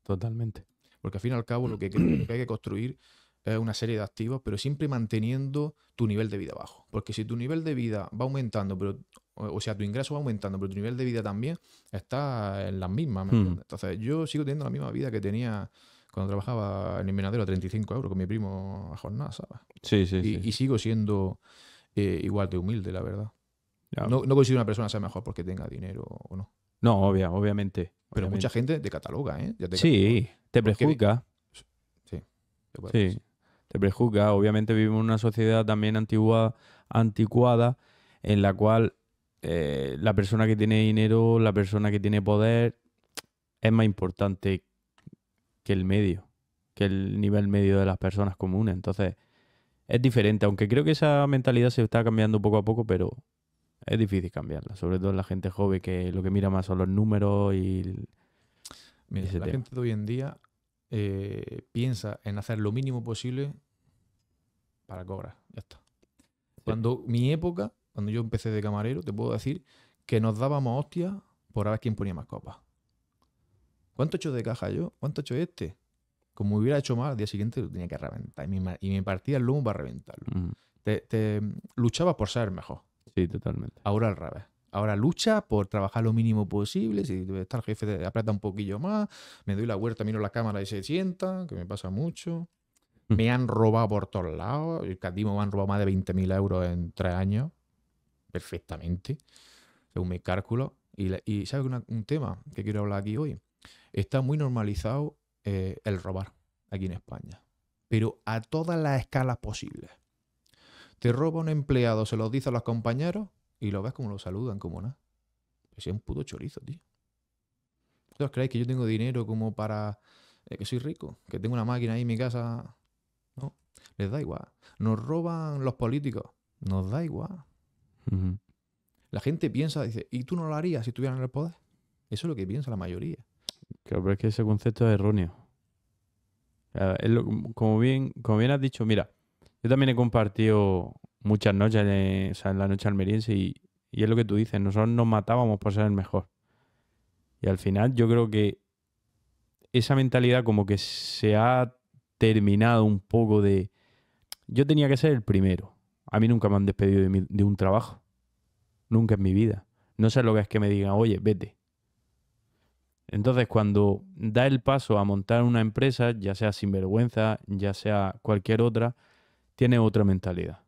Totalmente. Porque al fin y al cabo lo que, hay que construir es una serie de activos, pero siempre manteniendo tu nivel de vida bajo. Porque si tu nivel de vida va aumentando, pero o sea, tu ingreso va aumentando, pero tu nivel de vida también está en las mismas. Hmm. Entonces, yo sigo teniendo la misma vida que tenía cuando trabajaba en Invernadero a 35 euros con mi primo a jornada, ¿sabes? Sí, sí, y, sí. y sigo siendo eh, igual de humilde, la verdad. No, no considero una persona sea mejor porque tenga dinero o no. No, obvia, obviamente. Pero mucha gente te cataloga, ¿eh? sí, te prejuzga. Sí, sí, te prejuzga. Obviamente vivimos en una sociedad también antigua, anticuada, en la cual eh, la persona que tiene dinero, la persona que tiene poder, es más importante que que el medio, que el nivel medio de las personas comunes. Entonces, es diferente, aunque creo que esa mentalidad se está cambiando poco a poco, pero es difícil cambiarla, sobre todo en la gente joven que lo que mira más son los números y... la gente de hoy en día eh, piensa en hacer lo mínimo posible para cobrar, ya está. Cuando mi época, cuando yo empecé de camarero, te puedo decir que nos dábamos hostias por a ver quién ponía más copas. ¿Cuánto he hecho de caja yo? ¿Cuánto he hecho este? Como hubiera hecho mal, al día siguiente lo tenía que reventar. Y me, y partía el lomo para reventarlo. Mm. luchabas por ser mejor. Sí, totalmente. Ahora al revés. Ahora lucha por trabajar lo mínimo posible. Si está el jefe, la aprieta un poquillo más. Me doy la vuelta, miro la cámara y se sienta, que me pasa mucho. Mm. Me han robado por todos lados. El Cadimo me han robado más de 20.000 euros en tres años. Perfectamente. Según mis cálculos. y ¿sabes un tema que quiero hablar aquí hoy? está muy normalizado eh, el robar aquí en España, pero a todas las escalas posibles. Te roba un empleado, se lo dice a los compañeros y lo ves como lo saludan, como nada. es un puto chorizo, tío. ¿Vosotros creéis que yo tengo dinero como para... Eh, que soy rico, que tengo una máquina ahí en mi casa? No, les da igual. Nos roban los políticos, nos da igual. La gente piensa, dice, ¿y tú no lo harías si estuvieran en el poder? Eso es lo que piensa la mayoría creo es que ese concepto es erróneo. como, bien, como bien has dicho, mira, yo también he compartido muchas noches, en, la noche almeriense, y, es lo que tú dices, nosotros nos matábamos por ser el mejor. Y al final yo creo que esa mentalidad como que se ha terminado un poco de... Yo tenía que ser el primero. A mí nunca me han despedido de un trabajo. Nunca en mi vida. No sé lo que es que me digan, oye, vete. Entonces, cuando da el paso a montar una empresa, ya sea sinvergüenza, ya sea cualquier otra, tiene otra mentalidad.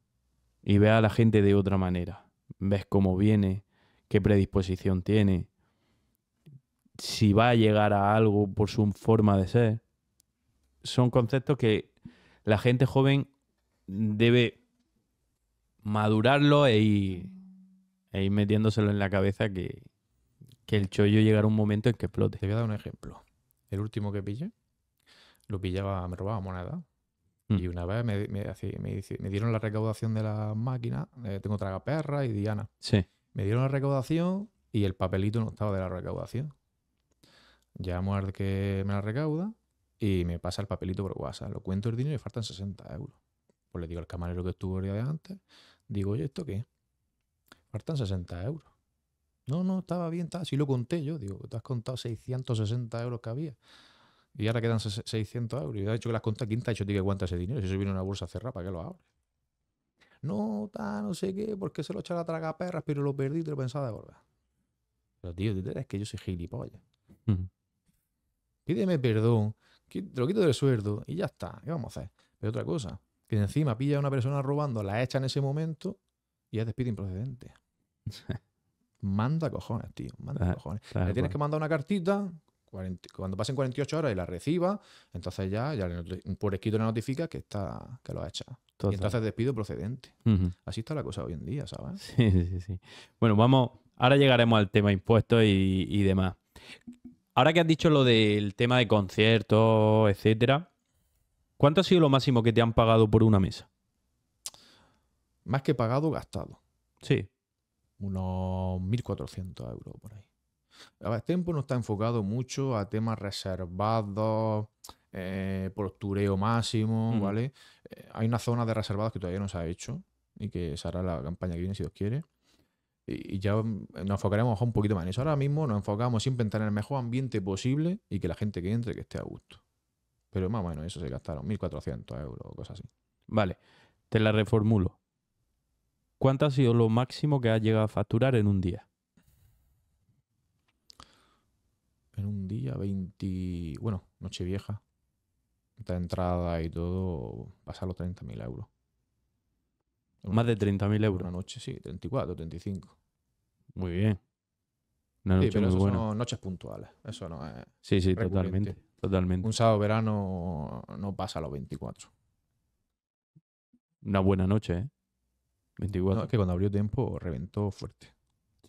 Y ve a la gente de otra manera. Ves cómo viene, qué predisposición tiene, si va a llegar a algo por su forma de ser. Son conceptos que la gente joven debe madurarlo e ir, e metiéndoselo en la cabeza que, que el chollo llegara un momento en que explote. Te voy a dar un ejemplo. El último que pillé, lo pillaba, me robaba moneda. Hmm. Y una vez me, dieron la recaudación de la máquina, eh, Tengo traga perra y Diana. Sí. Me dieron la recaudación y el papelito no estaba de la recaudación. Llamo al que me la recauda y me pasa el papelito por WhatsApp. Lo cuento el dinero y faltan 60 euros. Pues le digo al camarero que estuvo el día de antes, digo, oye, ¿esto qué? Faltan 60 euros. No, no, estaba bien, estaba. Si lo conté yo, digo, te has contado 660 euros que había. Y ahora quedan 600 euros. Y has dicho que las cuenta ¿quién te ha dicho que aguanta ese dinero? Si eso viene una bolsa cerrada, ¿para qué lo abres? No, está, no sé qué, porque se lo echaba a tragar perras, pero lo perdí y te lo pensaba de devolver. Pero tío, es que yo soy gilipollas. Pídeme perdón, te lo quito del sueldo y ya está. ¿Qué vamos a hacer? Pero otra cosa, que encima pilla a una persona robando, la echa en ese momento y es despide improcedente. Manda cojones, tío. Manda cojones. Le tienes que mandar una cartita cuando pasen 48 horas y la reciba, entonces ya, ya por escrito le notifica que está que lo ha echado Y entonces despido procedente. Así está la cosa hoy en día, ¿sabes? Sí, sí, sí. Bueno, vamos, ahora llegaremos al tema impuestos y, y demás. Ahora que has dicho lo del tema de conciertos, etcétera, ¿cuánto ha sido lo máximo que te han pagado por una mesa? Más que pagado, gastado. Sí unos 1.400 euros por ahí. A Tempo no está enfocado mucho a temas reservados, eh, por postureo máximo, ¿vale? Eh, hay una zona de reservados que todavía no se ha hecho y que se hará la campaña que viene si Dios quiere. Y, ya nos enfocaremos un poquito más en eso. Ahora mismo nos enfocamos siempre en tener el mejor ambiente posible y que la gente que entre que esté a gusto. Pero más bueno, eso se gastaron, 1.400 euros o cosas así. Vale, te la reformulo. ¿cuánto ha sido lo máximo que has llegado a facturar en un día? En un día, 20. Bueno, noche vieja. Esta entrada y todo, pasar los 30.000 euros. Más de 30.000 euros. Una noche, sí, 34, 35. Muy bien. Una sí, pero eso son noches puntuales. Eso no es. Sí, sí, totalmente. Totalmente. Un sábado verano no pasa a los 24. Una buena noche, ¿eh? 24. que cuando abrió tiempo reventó fuerte.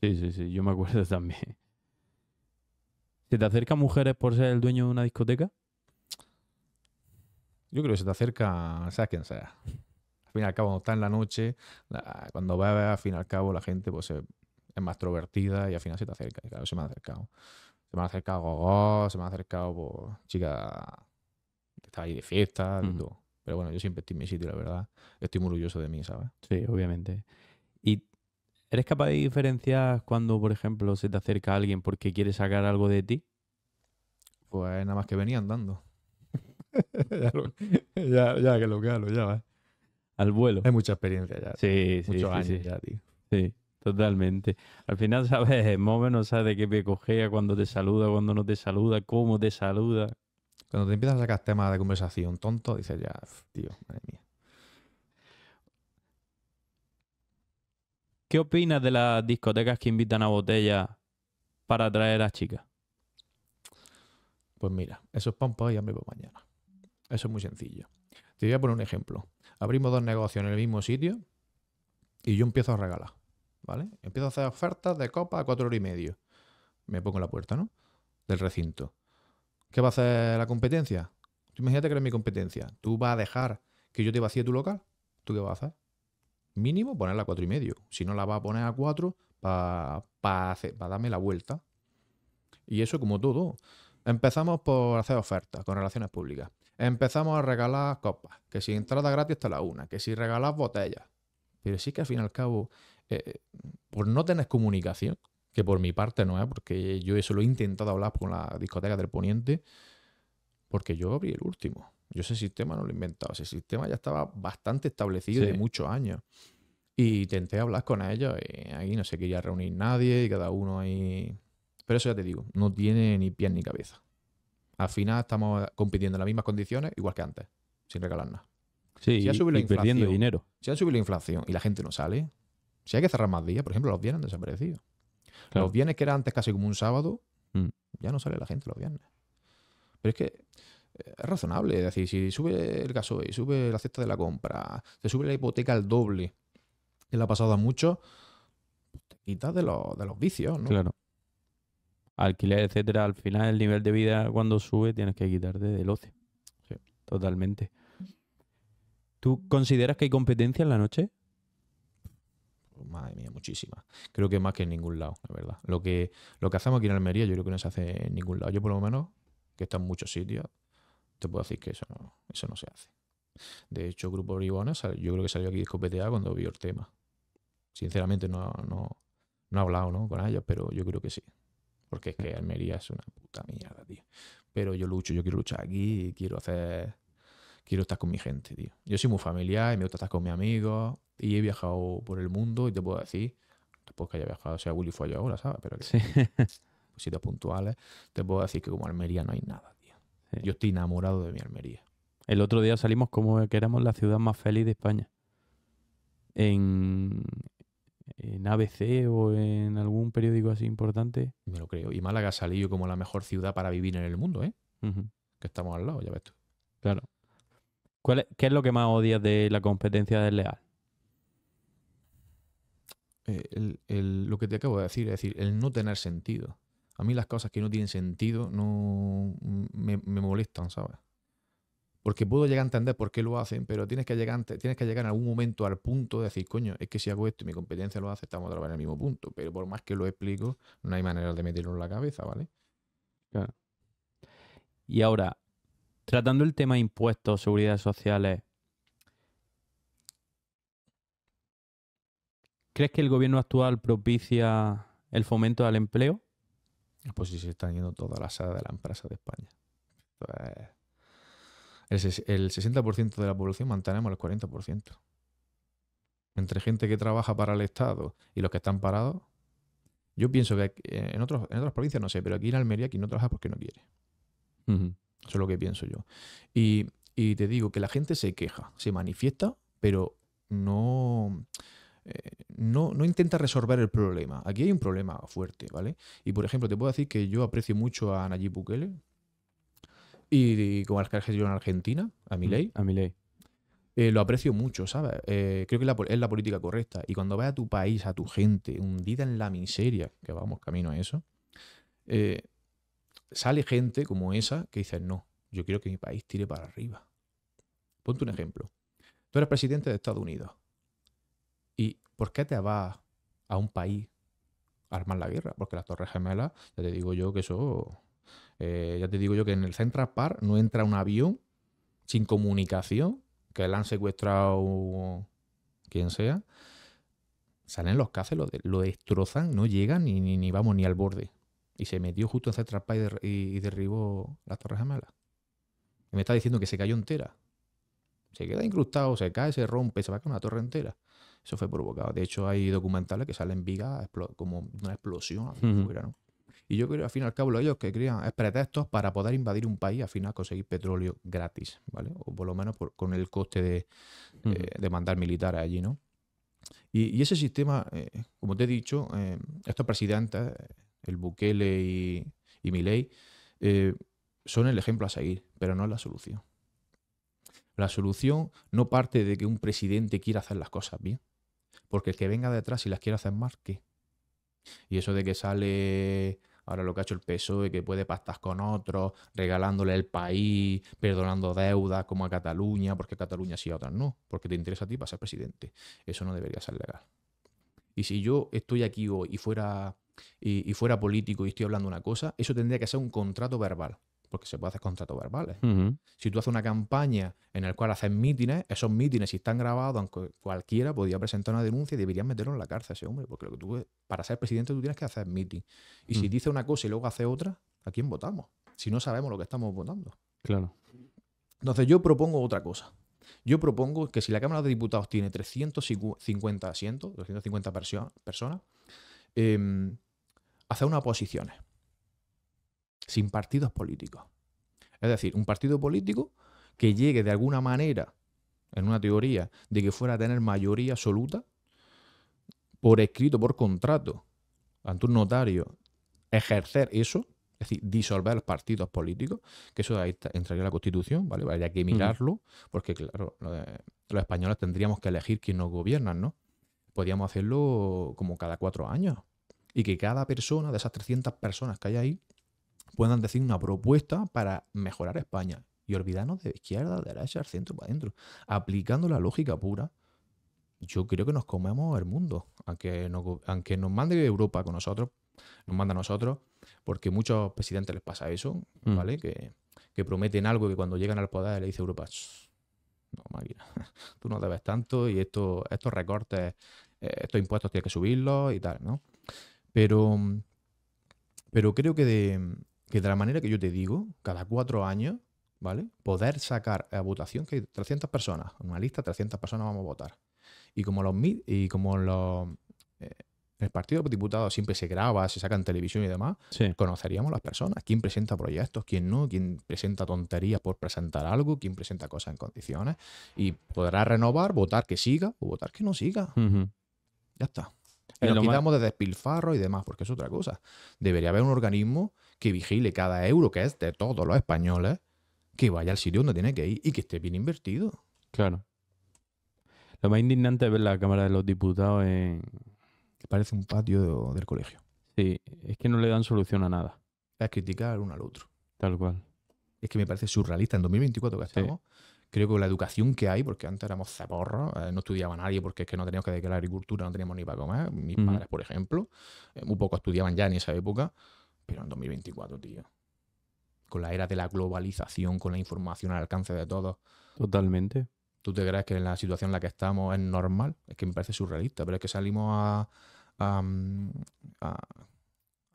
Sí, sí, sí, yo me acuerdo también. ¿Se te acercan mujeres por ser el dueño de una discoteca? Yo creo que se te acerca, sea quien sea. Al fin y al cabo, cuando está en la noche, cuando va al fin y al cabo, la gente pues, es, más trovertida y al final se te acerca. Y claro, se me ha acercado. Se me ha acercado se me ha acercado pues, chica que estaba ahí de fiesta, todo. Pero bueno, yo siempre estoy en mi sitio, la verdad. Estoy muy orgulloso de mí, ¿sabes? Sí, obviamente. ¿Y eres capaz de diferenciar cuando, por ejemplo, se te acerca alguien porque quiere sacar algo de ti? Pues nada más que venía andando. ya, ya, que lo calo, ya va. Al vuelo. Hay mucha experiencia ya. Sí, sí. Muchos sí, años sí. ya, tío. Sí, totalmente. Al final sabes, más o sabes qué cogea, cuando te saluda, cuando no te saluda, cómo te saluda. Cuando te empiezas a sacar temas de conversación tonto, dices ya, tío, madre mía. ¿Qué opinas de las discotecas que invitan a botella para atraer a chicas? Pues mira, eso es Pampa y mismo hambre mañana. Eso es muy sencillo. Te voy a poner un ejemplo. Abrimos dos negocios en el mismo sitio y yo empiezo a regalar, ¿vale? Empiezo a hacer ofertas de copa a cuatro horas y medio. Me pongo en la puerta, ¿no? Del recinto. ¿Qué va a hacer la competencia? Tú imagínate que eres mi competencia. ¿Tú vas a dejar que yo te vacíe tu local? ¿Tú qué vas a hacer? Mínimo ponerla a cuatro y medio. Si no la vas a poner a cuatro, para pa pa darme la vuelta. Y eso como todo. Empezamos por hacer ofertas con relaciones públicas. Empezamos a regalar copas. Que si entrada gratis está la una. Que si regalas botellas. Pero sí que al fin y al cabo, eh, eh, por no tener comunicación, que por mi parte no es, ¿eh? porque yo eso lo he intentado hablar con la discoteca del Poniente, porque yo abrí el último. Yo ese sistema no lo he inventado, ese sistema ya estaba bastante establecido de muchos años. Y intenté hablar con ellos y eh, ahí no se quería reunir nadie y cada uno ahí... Pero eso ya te digo, no tiene ni pies ni cabeza. Al final estamos compitiendo en las mismas condiciones, igual que antes, sin regalar nada. Sí, si perdiendo dinero. Si ha subido la inflación y la gente no sale, si hay que cerrar más días, por ejemplo, los días han desaparecido. Los viernes, que era antes casi como un sábado, mm. ya no sale la gente los viernes. Pero es que eh, es razonable. Es decir, si sube el gasoil, sube la cesta de la compra, se sube la hipoteca al doble, que la ha pasado a muchos, te quitas de, los vicios, ¿no? Claro. Alquiler, etcétera. Al final, el nivel de vida cuando sube, tienes que quitarte del ocio. Totalmente. ¿Tú consideras que hay competencia en la noche? madre mía, muchísimas. Creo que más que en ningún lado, la verdad. Lo que, lo que hacemos aquí en Almería, yo creo que no se hace en ningún lado. Yo, por lo menos, que está en muchos sitios, te puedo decir que eso no, eso no se hace. De hecho, Grupo Bribona, yo creo que salió aquí discopetea cuando vio el tema. Sinceramente, no, no, he hablado ¿no? con ellos, pero yo creo que sí. Porque es que Almería es una puta mierda, tío. Pero yo lucho, yo quiero luchar aquí y quiero hacer quiero estar con mi gente, tío. Yo soy muy familiar y me gusta estar con mis amigos y he viajado por el mundo y te puedo decir, después que haya viajado, sea Willy fue ahora, ¿sabes? Pero que, sí. sitios puntuales, te puedo decir que como Almería no hay nada, tío. Yo estoy enamorado de mi Almería. El otro día salimos como que éramos la ciudad más feliz de España. En, ABC o en algún periódico así importante. Me lo creo. Y Málaga ha salido como la mejor ciudad para vivir en el mundo, ¿eh? Que estamos al lado, ya ves tú. Claro. ¿Qué es lo que más odias de la competencia desleal? Eh, lo que te acabo de decir, es decir, el no tener sentido. A mí las cosas que no tienen sentido no me, molestan, ¿sabes? Porque puedo llegar a entender por qué lo hacen, pero tienes que llegar tienes que llegar en algún momento al punto de decir, coño, es que si hago esto y mi competencia lo hace, estamos otra vez en el mismo punto. Pero por más que lo explico, no hay manera de meterlo en la cabeza, ¿vale? Claro. Y ahora, Tratando el tema impuestos, seguridad sociales, ¿crees que el gobierno actual propicia el fomento del empleo? Pues sí, se están yendo todas las sala de la empresa de España. Pues, el 60% de la población mantenemos el 40%. Entre gente que trabaja para el Estado y los que están parados, yo pienso que eh, en, otros, otras provincias no sé, pero aquí en Almería quien no trabaja porque no quiere. Eso es lo que pienso yo. Y, te digo que la gente se queja, se manifiesta, pero eh, no, no, intenta resolver el problema. Aquí hay un problema fuerte, ¿vale? Y por ejemplo, te puedo decir que yo aprecio mucho a Nayib Bukele y, como alcalde en Argentina, a mm, mi ley, a Milei. ley, eh, lo aprecio mucho, ¿sabes? Eh, creo que es la política correcta. Y cuando vas a tu país, a tu gente, hundida en la miseria, que vamos camino a eso, sale gente como esa que dice, no, yo quiero que mi país tire para arriba. Ponte un ejemplo. Tú eres presidente de Estados Unidos. ¿Y por qué te vas a un país a armar la guerra? Porque las Torres Gemelas, ya te digo yo que eso... Eh, ya te digo yo que en el Central Park no entra un avión sin comunicación, que le han secuestrado quien sea. Salen los cáceres, lo, destrozan, no llegan ni vamos ni al borde. Y se metió justo en Central trampa y, derribó las Torres Gemelas. Y me está diciendo que se cayó entera. Se queda incrustado, se cae, se rompe, se va a caer una torre entera. Eso fue provocado. De hecho, hay documentales que salen vigas como una explosión Y yo creo, al fin y al cabo, ellos que crean es pretextos para poder invadir un país, al final conseguir petróleo gratis, ¿vale? O por lo menos con el coste eh, de, mandar militares allí, ¿no? Y, ese sistema, eh, como te he dicho, eh, estos presidentes el Bukele y, y Milei, eh, son el ejemplo a seguir, pero no es la solución. La solución no parte de que un presidente quiera hacer las cosas bien, porque el que venga detrás y las quiera hacer mal, ¿qué? Y eso de que sale ahora lo que ha hecho el PSOE, que puede pactar con otros, regalándole el país, perdonando deudas como a Cataluña, porque Cataluña sí, a otras no, porque te interesa a ti para ser presidente. Eso no debería ser legal. Y si yo estoy aquí hoy y fuera y, fuera político y estoy hablando una cosa, eso tendría que ser un contrato verbal, porque se puede hacer contratos verbales. Si tú haces una campaña en la cual haces mítines, esos mítines, si están grabados, aunque cualquiera podría presentar una denuncia y deberían meterlo en la cárcel ese hombre, porque lo que tú, para ser presidente tú tienes que hacer mítines. Y si mm. dice una cosa y luego hace otra, ¿a quién votamos? Si no sabemos lo que estamos votando. Claro. Entonces yo propongo otra cosa. Yo propongo que si la Cámara de Diputados tiene 350 asientos, 250 personas, eh, hacer unas oposiciones sin partidos políticos. Es decir, un partido político que llegue de alguna manera, en una teoría, de que fuera a tener mayoría absoluta, por escrito, por contrato, ante un notario, ejercer eso, es decir, disolver los partidos políticos, que eso ahí entraría en la Constitución, ¿vale? Habría que mirarlo, porque claro, los españoles tendríamos que elegir quién nos gobierna. ¿no? podríamos hacerlo como cada cuatro años, y que cada persona de esas 300 personas que hay ahí puedan decir una propuesta para mejorar España y olvidarnos de izquierda, derecha, centro para adentro. Aplicando la lógica pura, yo creo que nos comemos el mundo, aunque nos, aunque nos mande Europa con nosotros, nos manda a nosotros, porque muchos presidentes les pasa eso, mm. ¿vale? Que, prometen algo que cuando llegan al poder le dice Europa, no, máquina, tú no debes tanto y esto, estos recortes, eh, estos impuestos tienes que subirlos y tal, ¿no? Pero, mm, pero creo que de, mm, que de la manera que yo te digo, cada cuatro años, ¿vale? Poder sacar a votación que hay 300 personas, en una lista 300 personas vamos a votar. Y como los y como los eh, el partido de diputados siempre se graba, se saca en televisión y demás, conoceríamos las personas, quién presenta proyectos, quién no, quién presenta tonterías por presentar algo, quién presenta cosas en condiciones y podrá renovar, votar que siga o votar que no siga. Ya está. Y nos quitamos de despilfarro y demás, porque es otra cosa. Debería haber un organismo que vigile cada euro que es de todos los españoles, que vaya al sitio donde tiene que ir y que esté bien invertido. Claro. Lo más indignante es ver la Cámara de los Diputados en... Que parece un patio del colegio. Sí, es que no le dan solución a nada. Es criticar uno al otro. Tal cual. Es que me parece surrealista en 2024 que hacemos Creo que la educación que hay, porque antes éramos ceporros, eh, no estudiaba nadie porque es que no teníamos que dedicar a la agricultura, no teníamos ni para comer. Mis padres, por ejemplo, eh, muy poco estudiaban ya en esa época, pero en 2024, tío. Con la era de la globalización, con la información al alcance de todos. Totalmente. ¿Tú te crees que en la situación en la que estamos es normal? Es que me parece surrealista, pero es que salimos a, a, mm,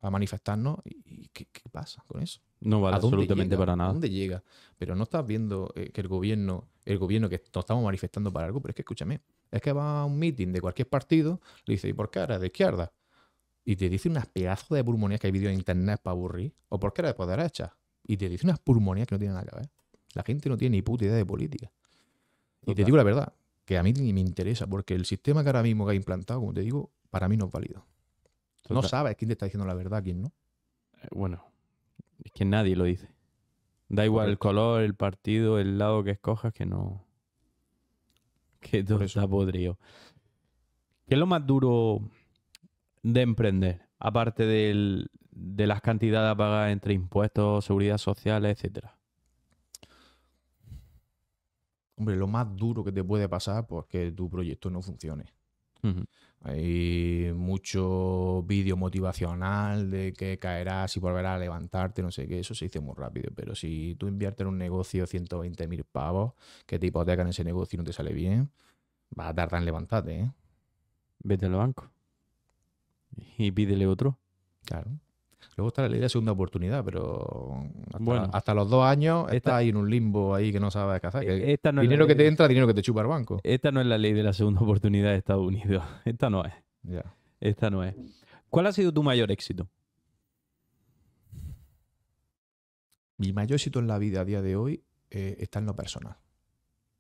manifestarnos y, ¿qué pasa con eso? No vale absolutamente para nada. dónde llega? Pero no estás viendo eh, que el gobierno, el gobierno que nos estamos manifestando para algo, pero es que escúchame, es que va a un meeting de cualquier partido, le dice, ¿y por qué ahora de izquierda? Y te dice unas pedazos de pulmonías que hay vídeos en internet para aburrir, o por qué eres de derecha. Y te dice unas pulmonías que no tienen nada que ver. La gente no tiene ni puta idea de política. Y te digo la verdad, que a mí ni me interesa, porque el sistema que ahora mismo que ha implantado, como te digo, para mí no es válido. No sabes quién te está diciendo la verdad, quién no. Eh, bueno, es que nadie lo dice. Da igual el color, el partido, el lado que escojas, que no. Que todo está podrido. ¿Qué es lo más duro de emprender? Aparte de las cantidades a pagar entre impuestos, seguridad social, etcétera. Hombre, lo más duro que te puede pasar es pues, que tu proyecto no funcione. Hay mucho vídeo motivacional de que caerás y volverás a levantarte, no sé qué, eso se dice muy rápido. Pero si tú inviertes en un negocio 120 mil pavos, que te hipotecan ese negocio y no te sale bien, va a tardar en levantarte. ¿eh? Vete al banco y pídele otro. Claro. Luego está la ley de segunda oportunidad, pero hasta, hasta los dos años estás ahí en un limbo ahí que no sabes qué hacer. E-, dinero que te entra, dinero que te chupa el banco. Esta no es la ley de la segunda oportunidad de Estados Unidos. Esta no es. Esta no es. ¿Cuál ha sido tu mayor éxito? Mi mayor éxito en la vida a día de hoy eh, está en lo personal.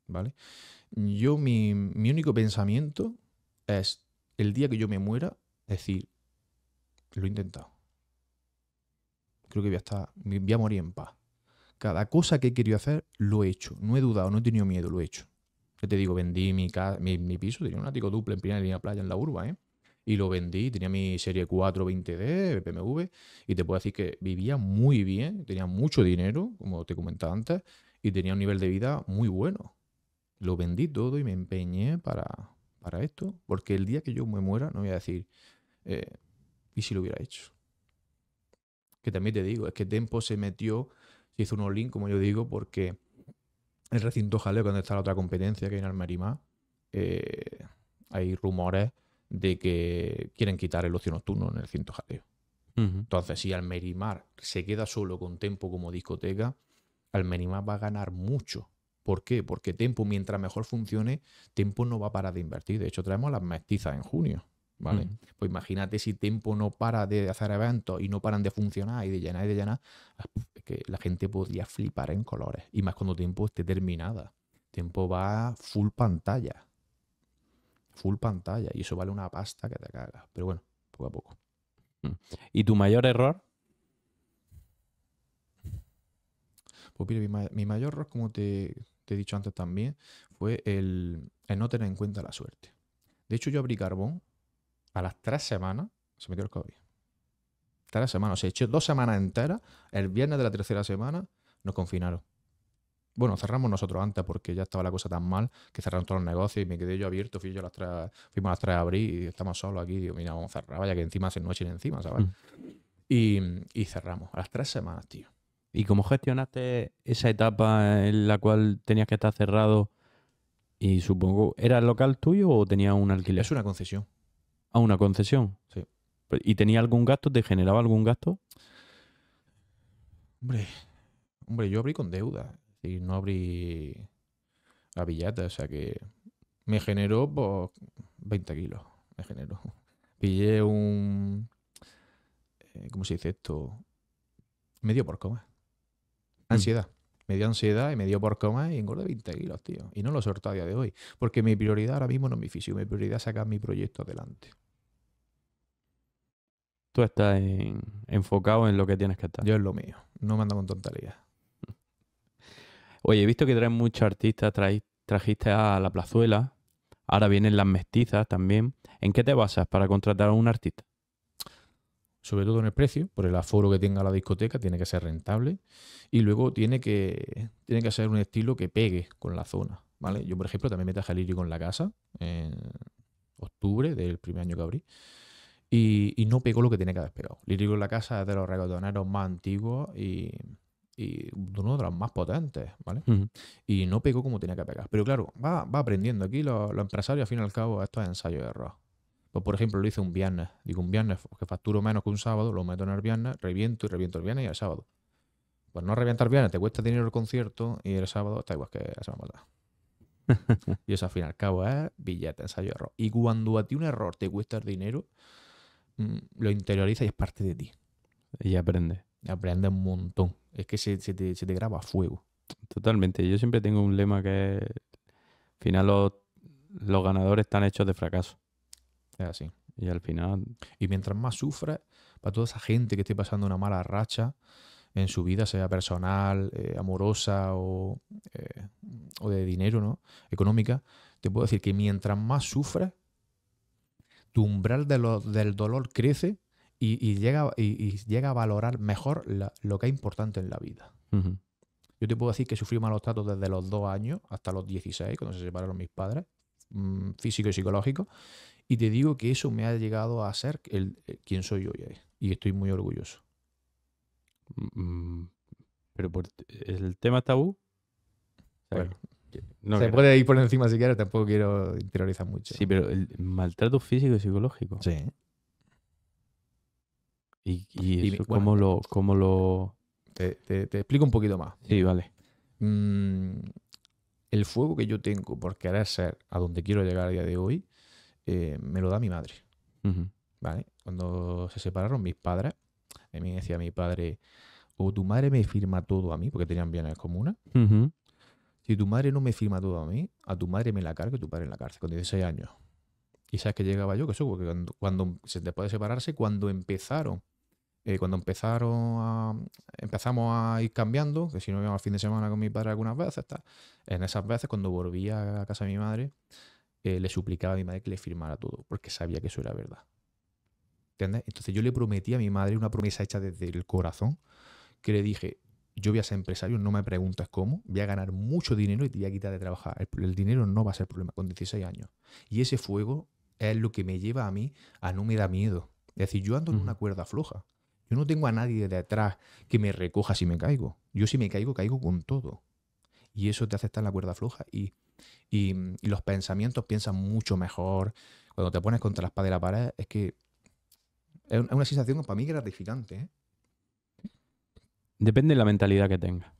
¿Vale? Yo, mi, mi único pensamiento es el día que yo me muera, decir, lo he intentado creo que voy a, estar, voy a morir en paz. Cada cosa que he querido hacer, lo he hecho. No he dudado, no he tenido miedo, lo he hecho. te digo, vendí mi, mi, piso, tenía un ático duple en primera línea playa en la urba, ¿eh? Y lo vendí, tenía mi serie 4 20 d PMV, y te puedo decir que vivía muy bien, tenía mucho dinero, como te comentaba antes, y tenía un nivel de vida muy bueno. Lo vendí todo y me empeñé para, para esto, porque el día que yo me muera no voy a decir, eh, ¿y si lo hubiera hecho? Que también te digo, es que Tempo se metió, se hizo un all como yo digo, porque el recinto jaleo, donde está la otra competencia que hay en el hay rumores de que quieren quitar el ocio nocturno en el recinto jaleo. Entonces, si Almerimar se queda solo con Tempo como discoteca, Almerimar va a ganar mucho. ¿Por qué? Porque Tempo, mientras mejor funcione, Tempo no va a parar de invertir. De hecho, traemos las mestizas en junio. ¿vale? Pues imagínate si tiempo no para de hacer eventos y no paran de funcionar y de llenar y de llenar, ah, que la gente podría flipar en colores. Y más cuando tiempo esté terminada. Tiempo va full pantalla. Full pantalla. Y eso vale una pasta que te cagas. Pero bueno, poco a poco. Mm. ¿Y tu mayor error? Pues mira, mi, mayor error, como te, he dicho antes también, fue el no tener en cuenta la suerte. De hecho, yo abrí carbón a las tres semanas se metió el COVID. Tres semanas. O sea, hecho dos semanas enteras. El viernes de la tercera semana nos confinaron. Bueno, cerramos nosotros antes porque ya estaba la cosa tan mal que cerraron todos los negocios y me quedé yo abierto. Fui yo las tres, fuimos a las tres de abril y estamos solos aquí. Digo, mira, vamos a cerrar, vaya que encima se noche y encima, ¿sabes? Mm. Y, y cerramos a las tres semanas, tío. ¿Y cómo gestionaste esa etapa en la cual tenías que estar cerrado? Y supongo, ¿era el local tuyo o tenía un alquiler? Es una concesión. A una concesión. Sí. ¿Y tenía algún gasto? ¿Te generaba algún gasto? Hombre, hombre, yo abrí con deuda. Y no abrí la billata. O sea que me generó pues, 20 kilos. Me generó. Pillé un. Eh, ¿Cómo se dice esto? medio por coma. Mm. Ansiedad. medio Me ansiedad y me dio por coma y engordé 20 kilos, tío. Y no lo he a día de hoy. Porque mi prioridad ahora mismo no es mi físico Mi prioridad es sacar mi proyecto adelante tú estás enfocado en lo que tienes que estar. Yo es lo mío, no me ando con tonterías. Oye, he visto que traes muchos artistas, trajiste a La Plazuela, ahora vienen las mestizas también. ¿En qué te basas para contratar a un artista? Sobre todo en el precio, por el aforo que tenga la discoteca, tiene que ser rentable y luego tiene que, tiene que ser un estilo que pegue con la zona. ¿vale? Yo, por ejemplo, también me a Jalirio con la casa en octubre del primer año que abrí y, no pegó lo que tenía que haber pegado. Lírico en la casa es de los reggaetoneros más antiguos y, uno de los más potentes, ¿vale? Y no pegó como tenía que pegar. Pero claro, va, aprendiendo aquí los, empresarios, al fin y al cabo, esto es ensayo de error. Pues, por ejemplo, lo hice un viernes. Digo, un viernes que facturo menos que un sábado, lo meto en el viernes, reviento y reviento el viernes y el sábado. Pues no el viernes, te cuesta dinero el concierto y el sábado está igual que la semana pasada. y eso al fin y al cabo es billete, ensayo de error. Y cuando a ti un error te cuesta el dinero, Mm, lo interioriza y es parte de ti. Y aprende. aprende un montón. Es que se, te, graba a fuego. Totalmente. Yo siempre tengo un lema que al final los, ganadores están hechos de fracaso. Es así. Y al final... Y mientras más sufres, para toda esa gente que esté pasando una mala racha en su vida, sea personal, eh, amorosa o, eh, o de dinero, ¿no? Económica, te puedo decir que mientras más sufres, tu umbral del dolor crece y, llega, y, llega a valorar mejor lo que es importante en la vida. Yo te puedo decir que sufrí malos tratos desde los dos años hasta los 16, cuando se separaron mis padres, mm, físico y psicológico, y te digo que eso me ha llegado a ser el, eh, quien soy hoy. Eh, y estoy muy orgulloso. Mm, mm, pero el tema tabú se puede ir por encima si quieres, tampoco quiero interiorizar mucho. Sí, pero el maltrato físico y psicológico. Sí. ¿Y, y cómo lo.? Cómo lo... Te, explico un poquito más. Sí, vale. Mm, el fuego que yo tengo por querer ser a donde quiero llegar a día de hoy eh, me lo da mi madre. ¿Vale? Cuando se separaron mis padres, a mí me decía mi padre, o tu madre me firma todo a mí, porque tenían bienes comunes, si tu madre no me firma todo a mí, a tu madre me la cargo tu padre en la cárcel con 16 años. Y sabes que llegaba yo, que eso, porque cuando, se después de separarse, cuando empezaron, eh, cuando empezaron a, empezamos a ir cambiando, que si no íbamos al fin de semana con mi padre algunas veces, en esas veces cuando volvía a casa de mi madre, eh, le suplicaba a mi madre que le firmara todo, porque sabía que eso era verdad. ¿Entiendes? Entonces yo le prometí a mi madre una promesa hecha desde el corazón, que le dije, yo voy a ser empresario, no me preguntas cómo, voy a ganar mucho dinero y te voy a quitar de trabajar. El, dinero no va a ser problema con 16 años. Y ese fuego es lo que me lleva a mí a no me da miedo. Es decir, yo ando en una cuerda floja. Yo no tengo a nadie de atrás que me recoja si me caigo. Yo si me caigo, caigo con todo. Y eso te hace estar en la cuerda floja y, y, los pensamientos piensan mucho mejor. Cuando te pones contra la espada de la pared, es que es una sensación para mí gratificante. ¿eh? Depende de la mentalidad que tenga.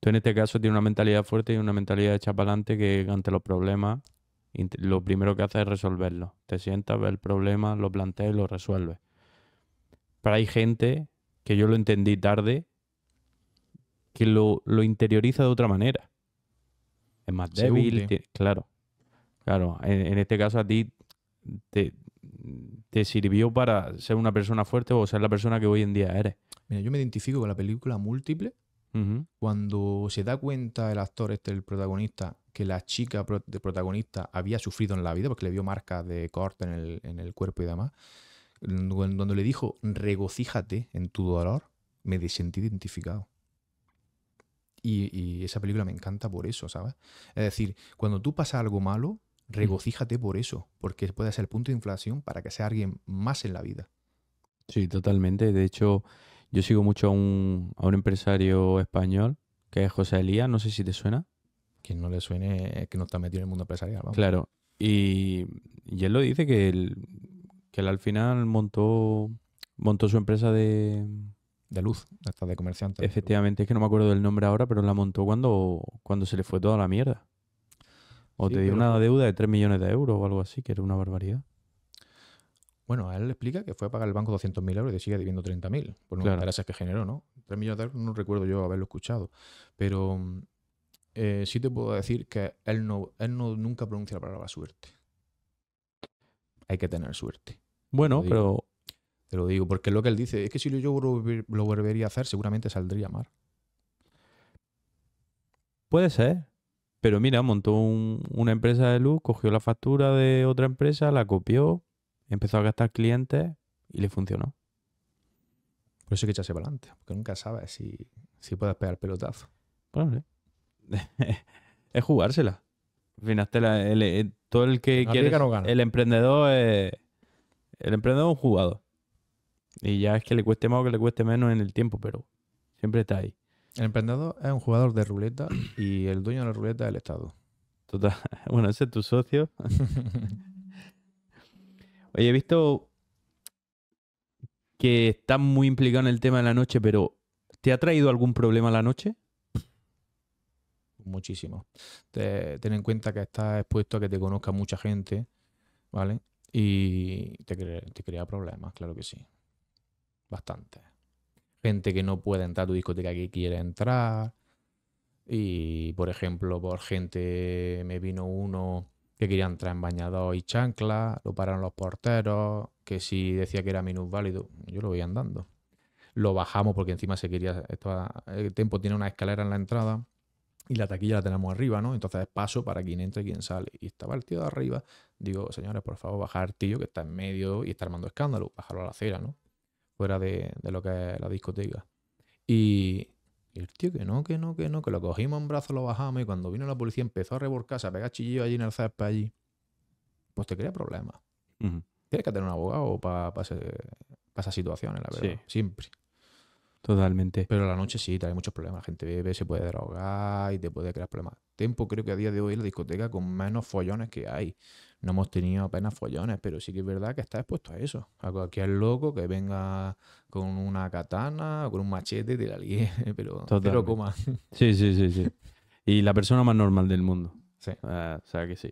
Tú en este caso tienes una mentalidad fuerte y una mentalidad hecha para adelante que ante los problemas lo primero que haces es resolverlo. Te sientas, ves el problema, lo planteas y lo resuelves. Pero hay gente que yo lo entendí tarde que lo, interioriza de otra manera. Es más débil, claro. Claro, en, este caso a ti te, te sirvió para ser una persona fuerte o ser la persona que hoy en día eres. Mira, yo me identifico con la película múltiple. Cuando se da cuenta el actor, este, el protagonista, que la chica de protagonista había sufrido en la vida, porque le vio marcas de corte en el, cuerpo y demás, cuando le dijo, regocíjate en tu dolor, me sentí identificado. Y, y, esa película me encanta por eso, ¿sabes? Es decir, cuando tú pasas algo malo, mm. regocíjate por eso, porque puede ser el punto de inflación para que sea alguien más en la vida. Sí, totalmente. De hecho, yo sigo mucho a un, empresario español que es José Elías, no sé si te suena. Quien no le suene es eh, que no está metido en el mundo empresarial. Claro, y, él lo dice que él, al final montó, montó su empresa de, de luz, hasta de comerciante. Efectivamente, es que no me acuerdo del nombre ahora, pero la montó cuando, cuando se le fue toda la mierda. O te dio una deuda de 3 millones de euros o algo así, que era una barbaridad. Bueno, él le explica que fue a pagar el banco 200.000 euros y sigue viviendo 30.000 por las claro. que generó, ¿no? 3 millones de euros no recuerdo yo haberlo escuchado, pero mm, eh, sí te puedo decir que él, no, nunca pronuncia la palabra suerte. Hay que tener suerte. Bueno, pero... Te lo digo, porque es lo que él dice. Es que si yo lo volvería a hacer, seguramente saldría mal. Puede ser. Pero mira, montó una empresa de luz, cogió la factura de otra empresa, la copió, empezó a gastar clientes y le funcionó. Por eso hay que echarse para adelante, porque nunca sabes si, si puedes pegar pelotazo. Bueno, es jugársela. Finastela, el, el, eh, todo el que quiere. el emprendedor es, El emprendedor un jugador. Y ya es que le cueste más o que le cueste menos en el tiempo, pero siempre está ahí. El emprendedor es un jugador de ruleta y el dueño de la ruleta es el Estado. Bueno, ese es tu socio. he visto que estás muy implicado en el tema de la noche, pero ¿te ha traído algún problema la noche? Muchísimo. ten en cuenta que estás expuesto a que te conozca mucha gente, ¿vale? Y te, te crea problemas, claro que sí. Bastante. Gente que no puede entrar a tu discoteca que quiere entrar. Y, por ejemplo, por gente, me vino uno que quería entrar en bañador y chancla, lo pararon los porteros, que si decía que era minusválido, yo lo veía andando. Lo bajamos porque encima se quería, el tiempo tiene una escalera en la entrada y la taquilla la tenemos arriba, ¿no? Entonces es paso para quien entra y quien sale. Y estaba el tío de arriba, digo, señores, por favor, bajar tío que está en medio y está armando escándalo, bajarlo a la acera, ¿no? Fuera de, de lo que es la discoteca. Y, y el tío que no, que no, que no, que lo cogimos en brazos, lo bajamos y cuando vino la policía empezó a reborcarse, a pegar chillidos allí en el césped allí. Pues te crea problemas. Tienes que tener un abogado para esa pa esas situaciones, la verdad. Siempre. Totalmente. Pero a la noche sí, trae muchos problemas. La gente bebe, se puede drogar y te puede crear problemas. Tiempo creo que a día de hoy la discoteca con menos follones que hay. No hemos tenido apenas follones, pero sí que es verdad que está expuesto a eso. A cualquier loco que venga con una katana o con un machete de la lie. pero Totalmente. cero coma. Sí, sí, sí, sí. Y la persona más normal del mundo. Sí. Ah, o sea que sí.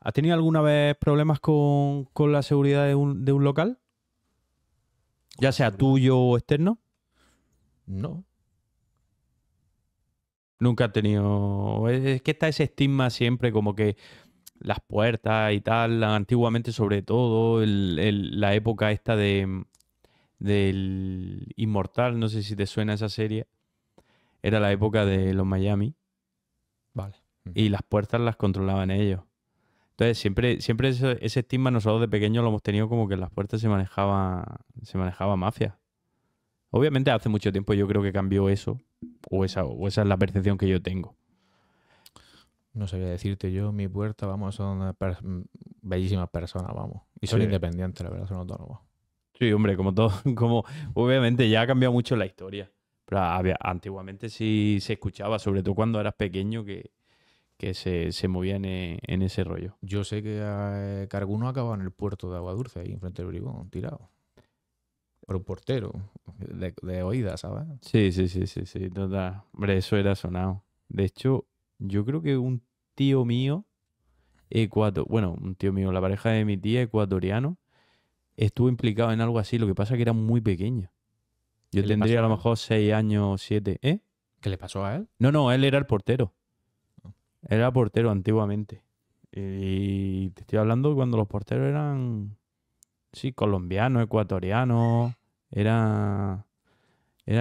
¿Has tenido alguna vez problemas con, la seguridad de un local? Ya sea tuyo o externo. No. Nunca ha tenido. Es que está ese estigma siempre como que las puertas y tal, antiguamente sobre todo, la época esta de del Inmortal, no sé si te suena esa serie, era la época de los Miami. Vale. Y las puertas las controlaban ellos. Entonces, siempre, siempre ese, estigma nosotros de pequeños lo hemos tenido como que las puertas se manejaba, se manejaba mafia. Obviamente hace mucho tiempo yo creo que cambió eso, o esa, o esa es la percepción que yo tengo. No sabía decirte yo, mi puerta, vamos, son bellísimas personas, vamos. Y son independientes, la verdad, son autónomos. Sí, hombre, como todo, como obviamente ya ha cambiado mucho la historia. Pero antiguamente sí se escuchaba, sobre todo cuando eras pequeño, que, que se, se movían e, en, ese rollo. Yo sé que, Carguno ah, eh, que algunos en el puerto de Agua ahí enfrente del Bribón, tirado. Por portero de, oídas ¿sabes? Sí, sí, sí, sí, sí, total. Hombre, eso era sonado. De hecho, yo creo que un tío mío, bueno, un tío mío, la pareja de mi tía, ecuatoriano, estuvo implicado en algo así. Lo que pasa es que era muy pequeño. Yo tendría a lo mejor seis años, siete. ¿Eh? ¿Qué le pasó a él? No, no, él era el portero. Oh. Era portero antiguamente. Y te estoy hablando cuando los porteros eran, sí, colombianos, ecuatorianos, eran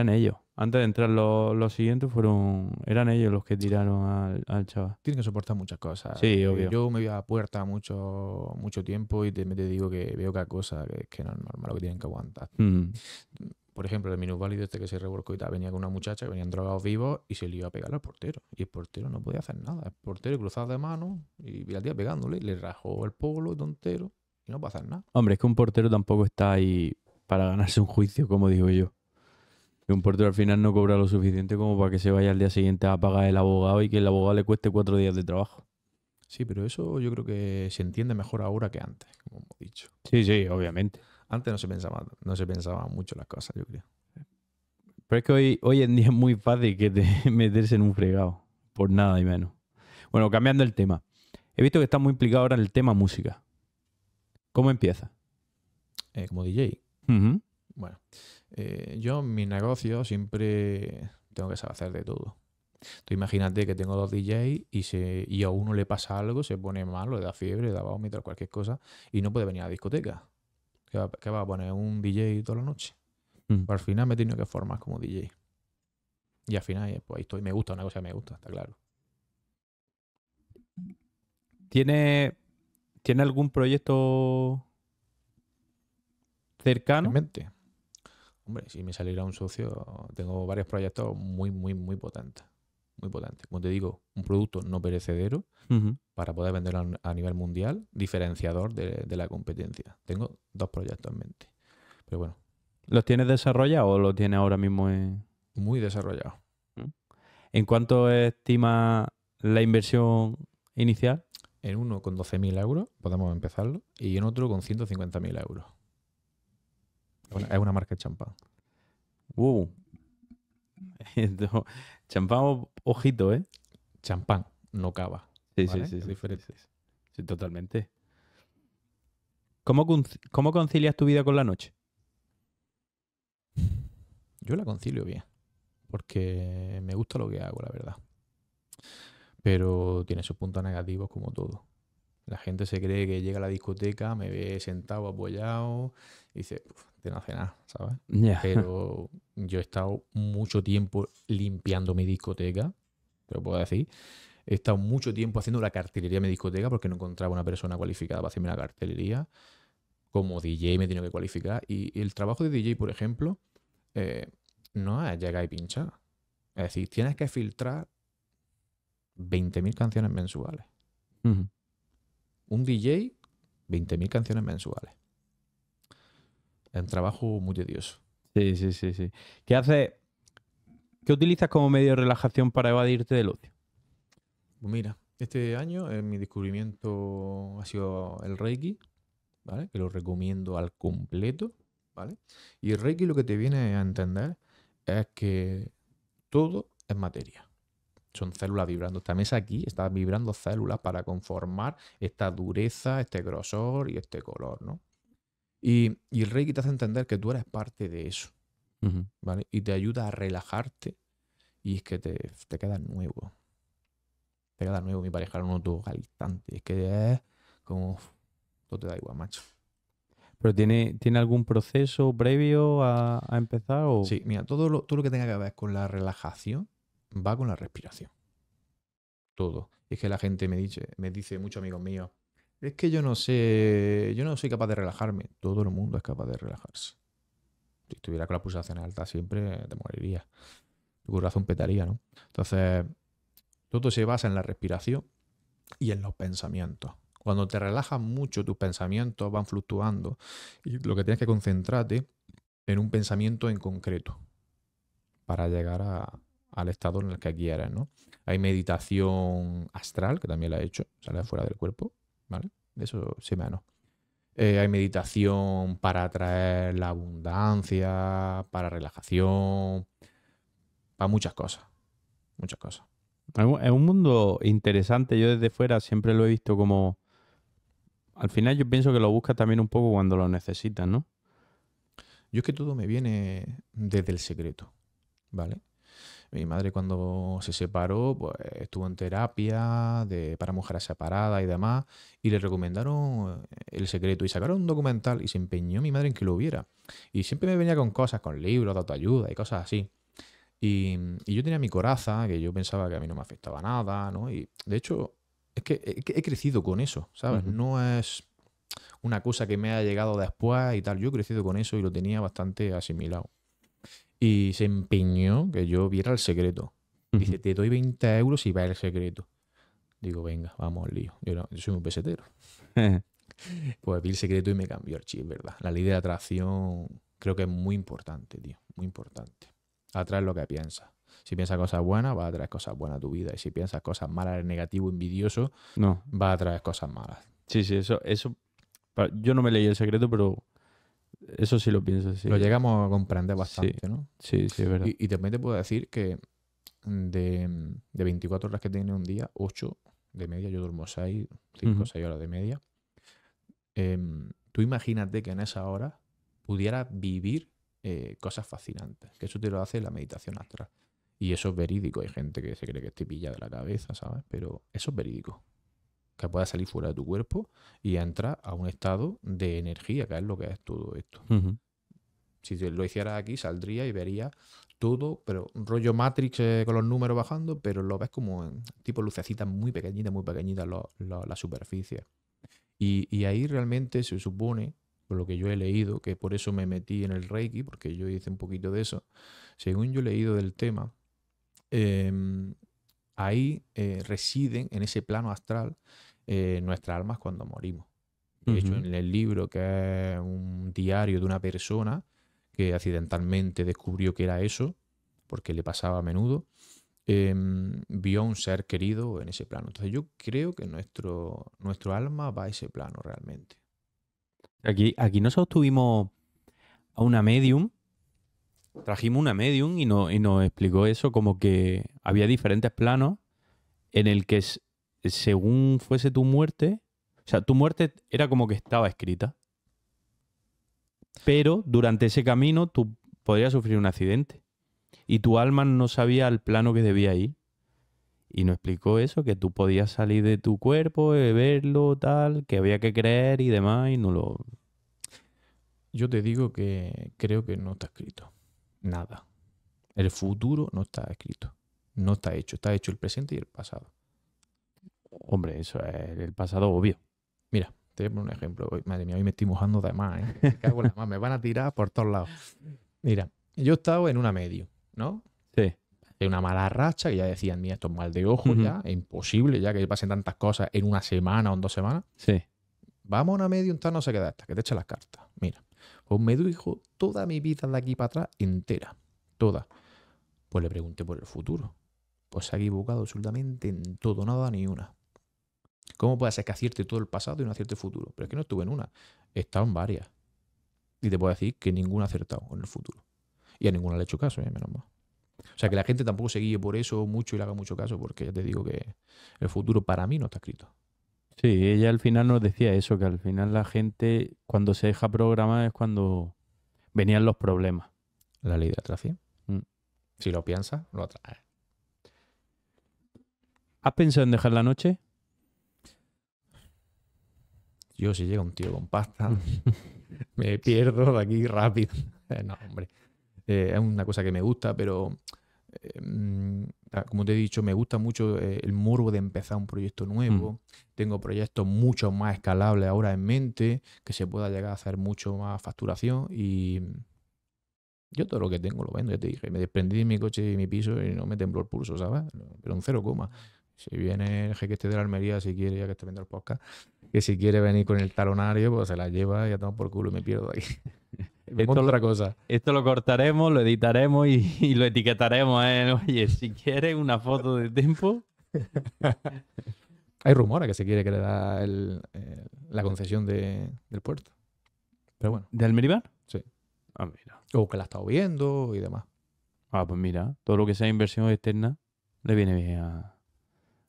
ellos. Antes de entrar los, siguientes fueron eran ellos los que tiraron al, al chaval. Tienen que soportar muchas cosas. Sí, eh, obvio. Yo me voy a la puerta mucho, mucho tiempo y te, digo que veo cada cosa que, que no es normal, lo que tienen que aguantar. Mm. Por ejemplo, el minusválido este que se revolcó y tal, venía con una muchacha que venían drogados vivos y se le iba a pegar al portero. Y el portero no podía hacer nada. El portero cruzado de mano y la tía pegándole, le rajó el polo, tontero, y no puede hacer nada. Hombre, es que un portero tampoco está ahí para ganarse un juicio, como digo yo. Que un portero al final no cobra lo suficiente como para que se vaya al día siguiente a pagar el abogado y que el abogado le cueste cuatro días de trabajo. Sí, pero eso yo creo que se entiende mejor ahora que antes, como hemos dicho. Sí, sí, obviamente. Antes no se pensaba, no se pensaba mucho las cosas, yo creo. Pero es que hoy, hoy en día es muy fácil que te meterse en un fregado, por nada y menos. Bueno, cambiando el tema. He visto que estás muy implicado ahora en el tema música. ¿Cómo empieza? Eh, como DJ. Bueno, eh, yo en mis negocios siempre tengo que saber hacer de todo. Tú imagínate que tengo dos DJs y, se, y a uno le pasa algo, se pone malo, le da fiebre, le da vómito, cualquier cosa, y no puede venir a la discoteca. ¿Qué va, a poner un DJ toda la noche? Mm. Pues al final me he tenido que formar como DJ. Y al final, eh, pues ahí estoy. Me gusta una cosa me gusta, está claro. ¿Tiene, ¿tiene algún proyecto cercano. Hombre, si me saliera un socio, tengo varios proyectos muy, muy, muy potentes. Muy potentes. Como te digo, un producto no perecedero para poder venderlo a nivel mundial, diferenciador de, la competencia. Tengo dos proyectos en mente. Pero bueno. ¿Los tienes desarrollados o los tienes ahora mismo en.? Muy desarrollado. ¿En cuánto estima la inversión inicial? En uno con 12.000 euros podemos empezarlo y en otro con 150.000 euros es una marca de champán. Uh. champán, ojito, ¿eh? Champán, no cava. Sí, sí, sí. Es Sí, totalmente. ¿Cómo, ¿Cómo concilias tu vida con la noche? Yo la concilio bien, porque me gusta lo que hago, la verdad. Pero tiene sus puntos negativos como todo. La gente se cree que llega a la discoteca, me ve sentado, apoyado, y dice, de nada, ¿sabes? Pero yo he estado mucho tiempo limpiando mi discoteca, te lo puedo decir. He estado mucho tiempo haciendo la cartelería de mi discoteca porque no encontraba una persona cualificada para hacerme la cartelería. Como DJ me he que cualificar. Y el trabajo de DJ, por ejemplo, eh, no es llegar y pinchar. Es decir, tienes que filtrar 20.000 canciones mensuales. Un DJ, 20.000 canciones mensuales. Es un trabajo muy tedioso. Sí, sí, sí, sí. ¿Qué haces? ¿Qué utilizas como medio de relajación para evadirte del ocio? Pues mira, este año eh, mi descubrimiento ha sido el Reiki, ¿vale? Que lo recomiendo al completo, ¿vale? Y el Reiki lo que te viene a entender es que todo es materia son células vibrando. Esta mesa aquí está vibrando células para conformar esta dureza, este grosor y este color, ¿no? Y, el Reiki te hace entender que tú eres parte de eso. ¿vale? Y te ayuda a relajarte y es que te, te quedas nuevo. Te quedas nuevo. Mi pareja no al galitante. Es que es como. No te da igual, macho. ¿Pero tiene, tiene algún proceso previo a, empezar? O... Sí, mira, todo lo, todo lo que tenga que ver con la relajación va con la respiración. Todo. Y es que la gente me dice, me dice muchos amigos míos, es que yo no sé, yo no soy capaz de relajarme. Todo el mundo es capaz de relajarse. Si estuviera con la pulsación alta siempre te moriría. Tu corazón petaría, ¿no? Entonces, todo se basa en la respiración y en los pensamientos. Cuando te relajas mucho, tus pensamientos van fluctuando y lo que tienes que concentrarte en un pensamiento en concreto para llegar al estado en el que quieres, ¿no? Hay meditación astral, que también la he hecho, sale fuera del cuerpo, ¿vale? Eso sí me Eh, hay meditación para atraer la abundancia, para relajación, para muchas cosas, muchas cosas. Es un mundo interesante. Yo desde fuera siempre lo he visto como. Al final, yo pienso que lo buscas también un poco cuando lo necesitas, ¿no? Yo es que todo me viene desde el secreto, ¿vale? Mi madre cuando se separó, pues estuvo en terapia para mujeres separadas y demás, y le recomendaron eh, El Secreto y sacaron un documental y se empeñó mi madre en que lo viera. Y siempre me venía con cosas, con libros de autoayuda y cosas así. Y, yo tenía mi coraza, que yo pensaba que a mí no me afectaba nada, ¿no? Y de hecho, es que he, crecido con eso, ¿sabes? No es una cosa que me ha llegado después y tal. Yo he crecido con eso y lo tenía bastante asimilado. Y se empeñó que yo viera el secreto. Dice, te doy 20 euros y va el secreto. Digo, venga, vamos al lío. Yo, soy un pesetero. pues vi el secreto y me cambió el chip, ¿verdad? La ley de atracción creo que es muy importante, tío. Muy importante. Atraes lo que piensas. Si piensas cosas buenas, vas a traer cosas buenas a tu vida. Y si piensas cosas malas, negativo, envidioso, no. vas a traer cosas malas. Sí, sí, eso, eso. Yo no me leí el secreto, pero eso sí lo pienso, sí. Lo llegamos a comprender bastante, ¿no? Sí, sí, es verdad. Y, también te puedo decir que de, 24 horas que tiene un día, 8 de media, yo duermo 6, 5 o 6 horas de media. Em, tú imagínate que en esa hora pudiera vivir eh, cosas fascinantes, que eso te lo hace la meditación astral. Y eso es verídico, hay gente que se cree que estoy pilla de la cabeza, ¿sabes? Pero eso es verídico que pueda salir fuera de tu cuerpo y entrar a un estado de energía, que es lo que es todo esto. Si lo hicieras aquí, saldría y vería todo, pero un rollo Matrix eh, con los números bajando, pero lo ves como en tipo lucecitas muy pequeñitas, muy pequeñitas la superficie. Y, ahí realmente se supone, por lo que yo he leído, que por eso me metí en el Reiki, porque yo hice un poquito de eso, según yo he leído del tema, em, ahí eh, residen en ese plano astral eh, nuestras almas cuando morimos. De hecho, en el libro, que es un diario de una persona que accidentalmente descubrió que era eso, porque le pasaba a menudo, em, vio a un ser querido en ese plano. Entonces yo creo que nuestro, nuestro alma va a ese plano realmente. Aquí, aquí nosotros tuvimos a una medium, trajimos una medium y, no, y nos explicó eso, como que había diferentes planos en el que según fuese tu muerte, o sea, tu muerte era como que estaba escrita. Pero durante ese camino tú podrías sufrir un accidente. Y tu alma no sabía el plano que debía ir. Y no explicó eso, que tú podías salir de tu cuerpo, verlo, tal, que había que creer y demás, y no lo... Yo te digo que creo que no está escrito. Nada. El futuro no está escrito. No está hecho. Está hecho el presente y el pasado. Hombre, eso es el pasado obvio. Mira, te voy un ejemplo. madre mía, hoy me estoy mojando de ¿eh? más, Me, van a tirar por todos lados. Mira, yo he estado en una medio, ¿no? Sí. En una mala racha que ya decían, mira, esto es mal de ojo ya, es imposible ya que pasen tantas cosas en una semana o en dos semanas. Sí. Vamos a una medio, tal no se queda hasta que te echen las cartas. Mira, pues me dijo toda mi vida de aquí para atrás entera, toda. Pues le pregunté por el futuro. Pues se ha equivocado absolutamente en todo, nada ni una. ¿Cómo puede ser que acierte todo el pasado y no acierte el futuro? Pero es que no estuve en una, he estado en varias. Y te puedo decir que ninguna ha acertado en el futuro. Y a ninguna le he hecho caso, eh, menos mal. O sea, que la gente tampoco se guíe por eso mucho y le haga mucho caso, porque ya te digo que el futuro para mí no está escrito. Sí, ella al final nos decía eso, que al final la gente cuando se deja programar es cuando venían los problemas. La ley de atracción. Mm. Si lo piensas, lo atrae. ¿Has pensado en dejar la noche? Yo si llega un tío con pasta, me pierdo de aquí rápido. Eh, no, hombre. Eh, es una cosa que me gusta, pero eh, mm, como te he dicho, me gusta mucho el morbo de empezar un proyecto nuevo. Mm. Tengo proyectos mucho más escalables ahora en mente, que se pueda llegar a hacer mucho más facturación y mm, yo todo lo que tengo lo vendo, ya te dije, me desprendí de mi coche y mi piso y no me tembló el pulso, ¿sabes? Pero un cero coma. Si viene el jeque este de la Almería, si quiere, ya que te vendiendo el podcast, que si quiere venir con el talonario, pues se la lleva y ya estamos por culo y me pierdo ahí. esto, otra cosa. Esto lo cortaremos, lo editaremos y, lo etiquetaremos. ¿eh? Oye, si quiere una foto de tiempo. Hay rumores que se quiere que le da eh, la concesión del puerto. Pero bueno. ¿Del Meribar? Sí. Ah, mira. O que la ha estado viendo y demás. Ah, pues mira, todo lo que sea inversión externa le viene bien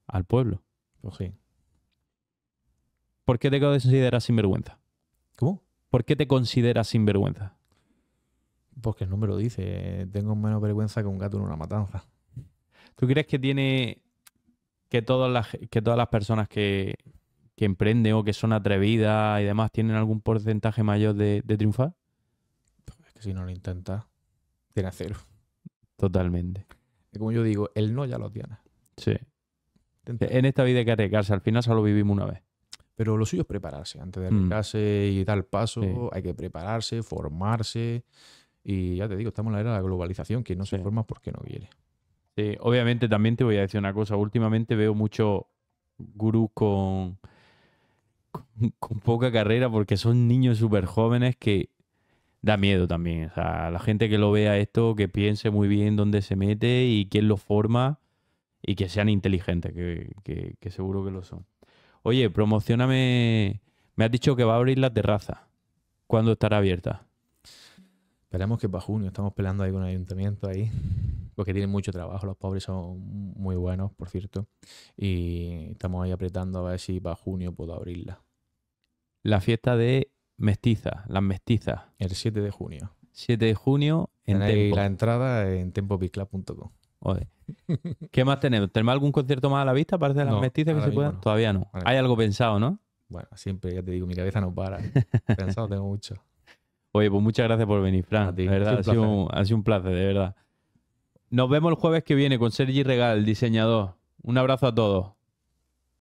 al pueblo. Pues sí. ¿Por qué te consideras sinvergüenza? ¿Cómo? ¿Por qué te consideras sinvergüenza? Porque el número dice, tengo menos vergüenza que un gato en una matanza. ¿Tú crees que tiene que todas las, que todas las personas que, emprenden o que son atrevidas y demás tienen algún porcentaje mayor de, triunfar? Es que si no lo intenta, tiene cero. Totalmente. como yo digo, el no ya lo tiene. Sí. En esta vida que arriesgarse, al final solo vivimos una vez. Pero lo suyo es prepararse. Antes de arriesgarse mm. y dar paso, hay que prepararse, formarse. Y ya te digo, estamos en la era de la globalización, que no se forma porque no quiere. Sí, obviamente también te voy a decir una cosa. Últimamente veo mucho gurús con, con, poca carrera porque son niños súper jóvenes que da miedo también. O sea, la gente que lo vea esto, que piense muy bien dónde se mete y quién lo forma y que sean inteligentes, que seguro que lo son oye, promocioname, me has dicho que va a abrir la terraza. ¿Cuándo estará abierta? Esperemos que para junio, estamos peleando ahí con el ayuntamiento ahí, porque tienen mucho trabajo, los pobres son muy buenos, por cierto, y estamos ahí apretando a ver si para junio puedo abrirla. La fiesta de mestizas, las mestizas. El 7 de junio. 7 de junio en la entrada en Oye. ¿Qué más tenemos? ¿Tenemos algún concierto más a la vista Parece de las que se puedan? Todavía no. Hay algo pensado, ¿no? Bueno, siempre, ya te digo, mi cabeza no para. pensado tengo mucho. Oye, pues muchas gracias por venir, Fran. De verdad, ha sido, un, sido un placer, de verdad. Nos vemos el jueves que viene con Sergi Regal, el diseñador. Un abrazo a todos.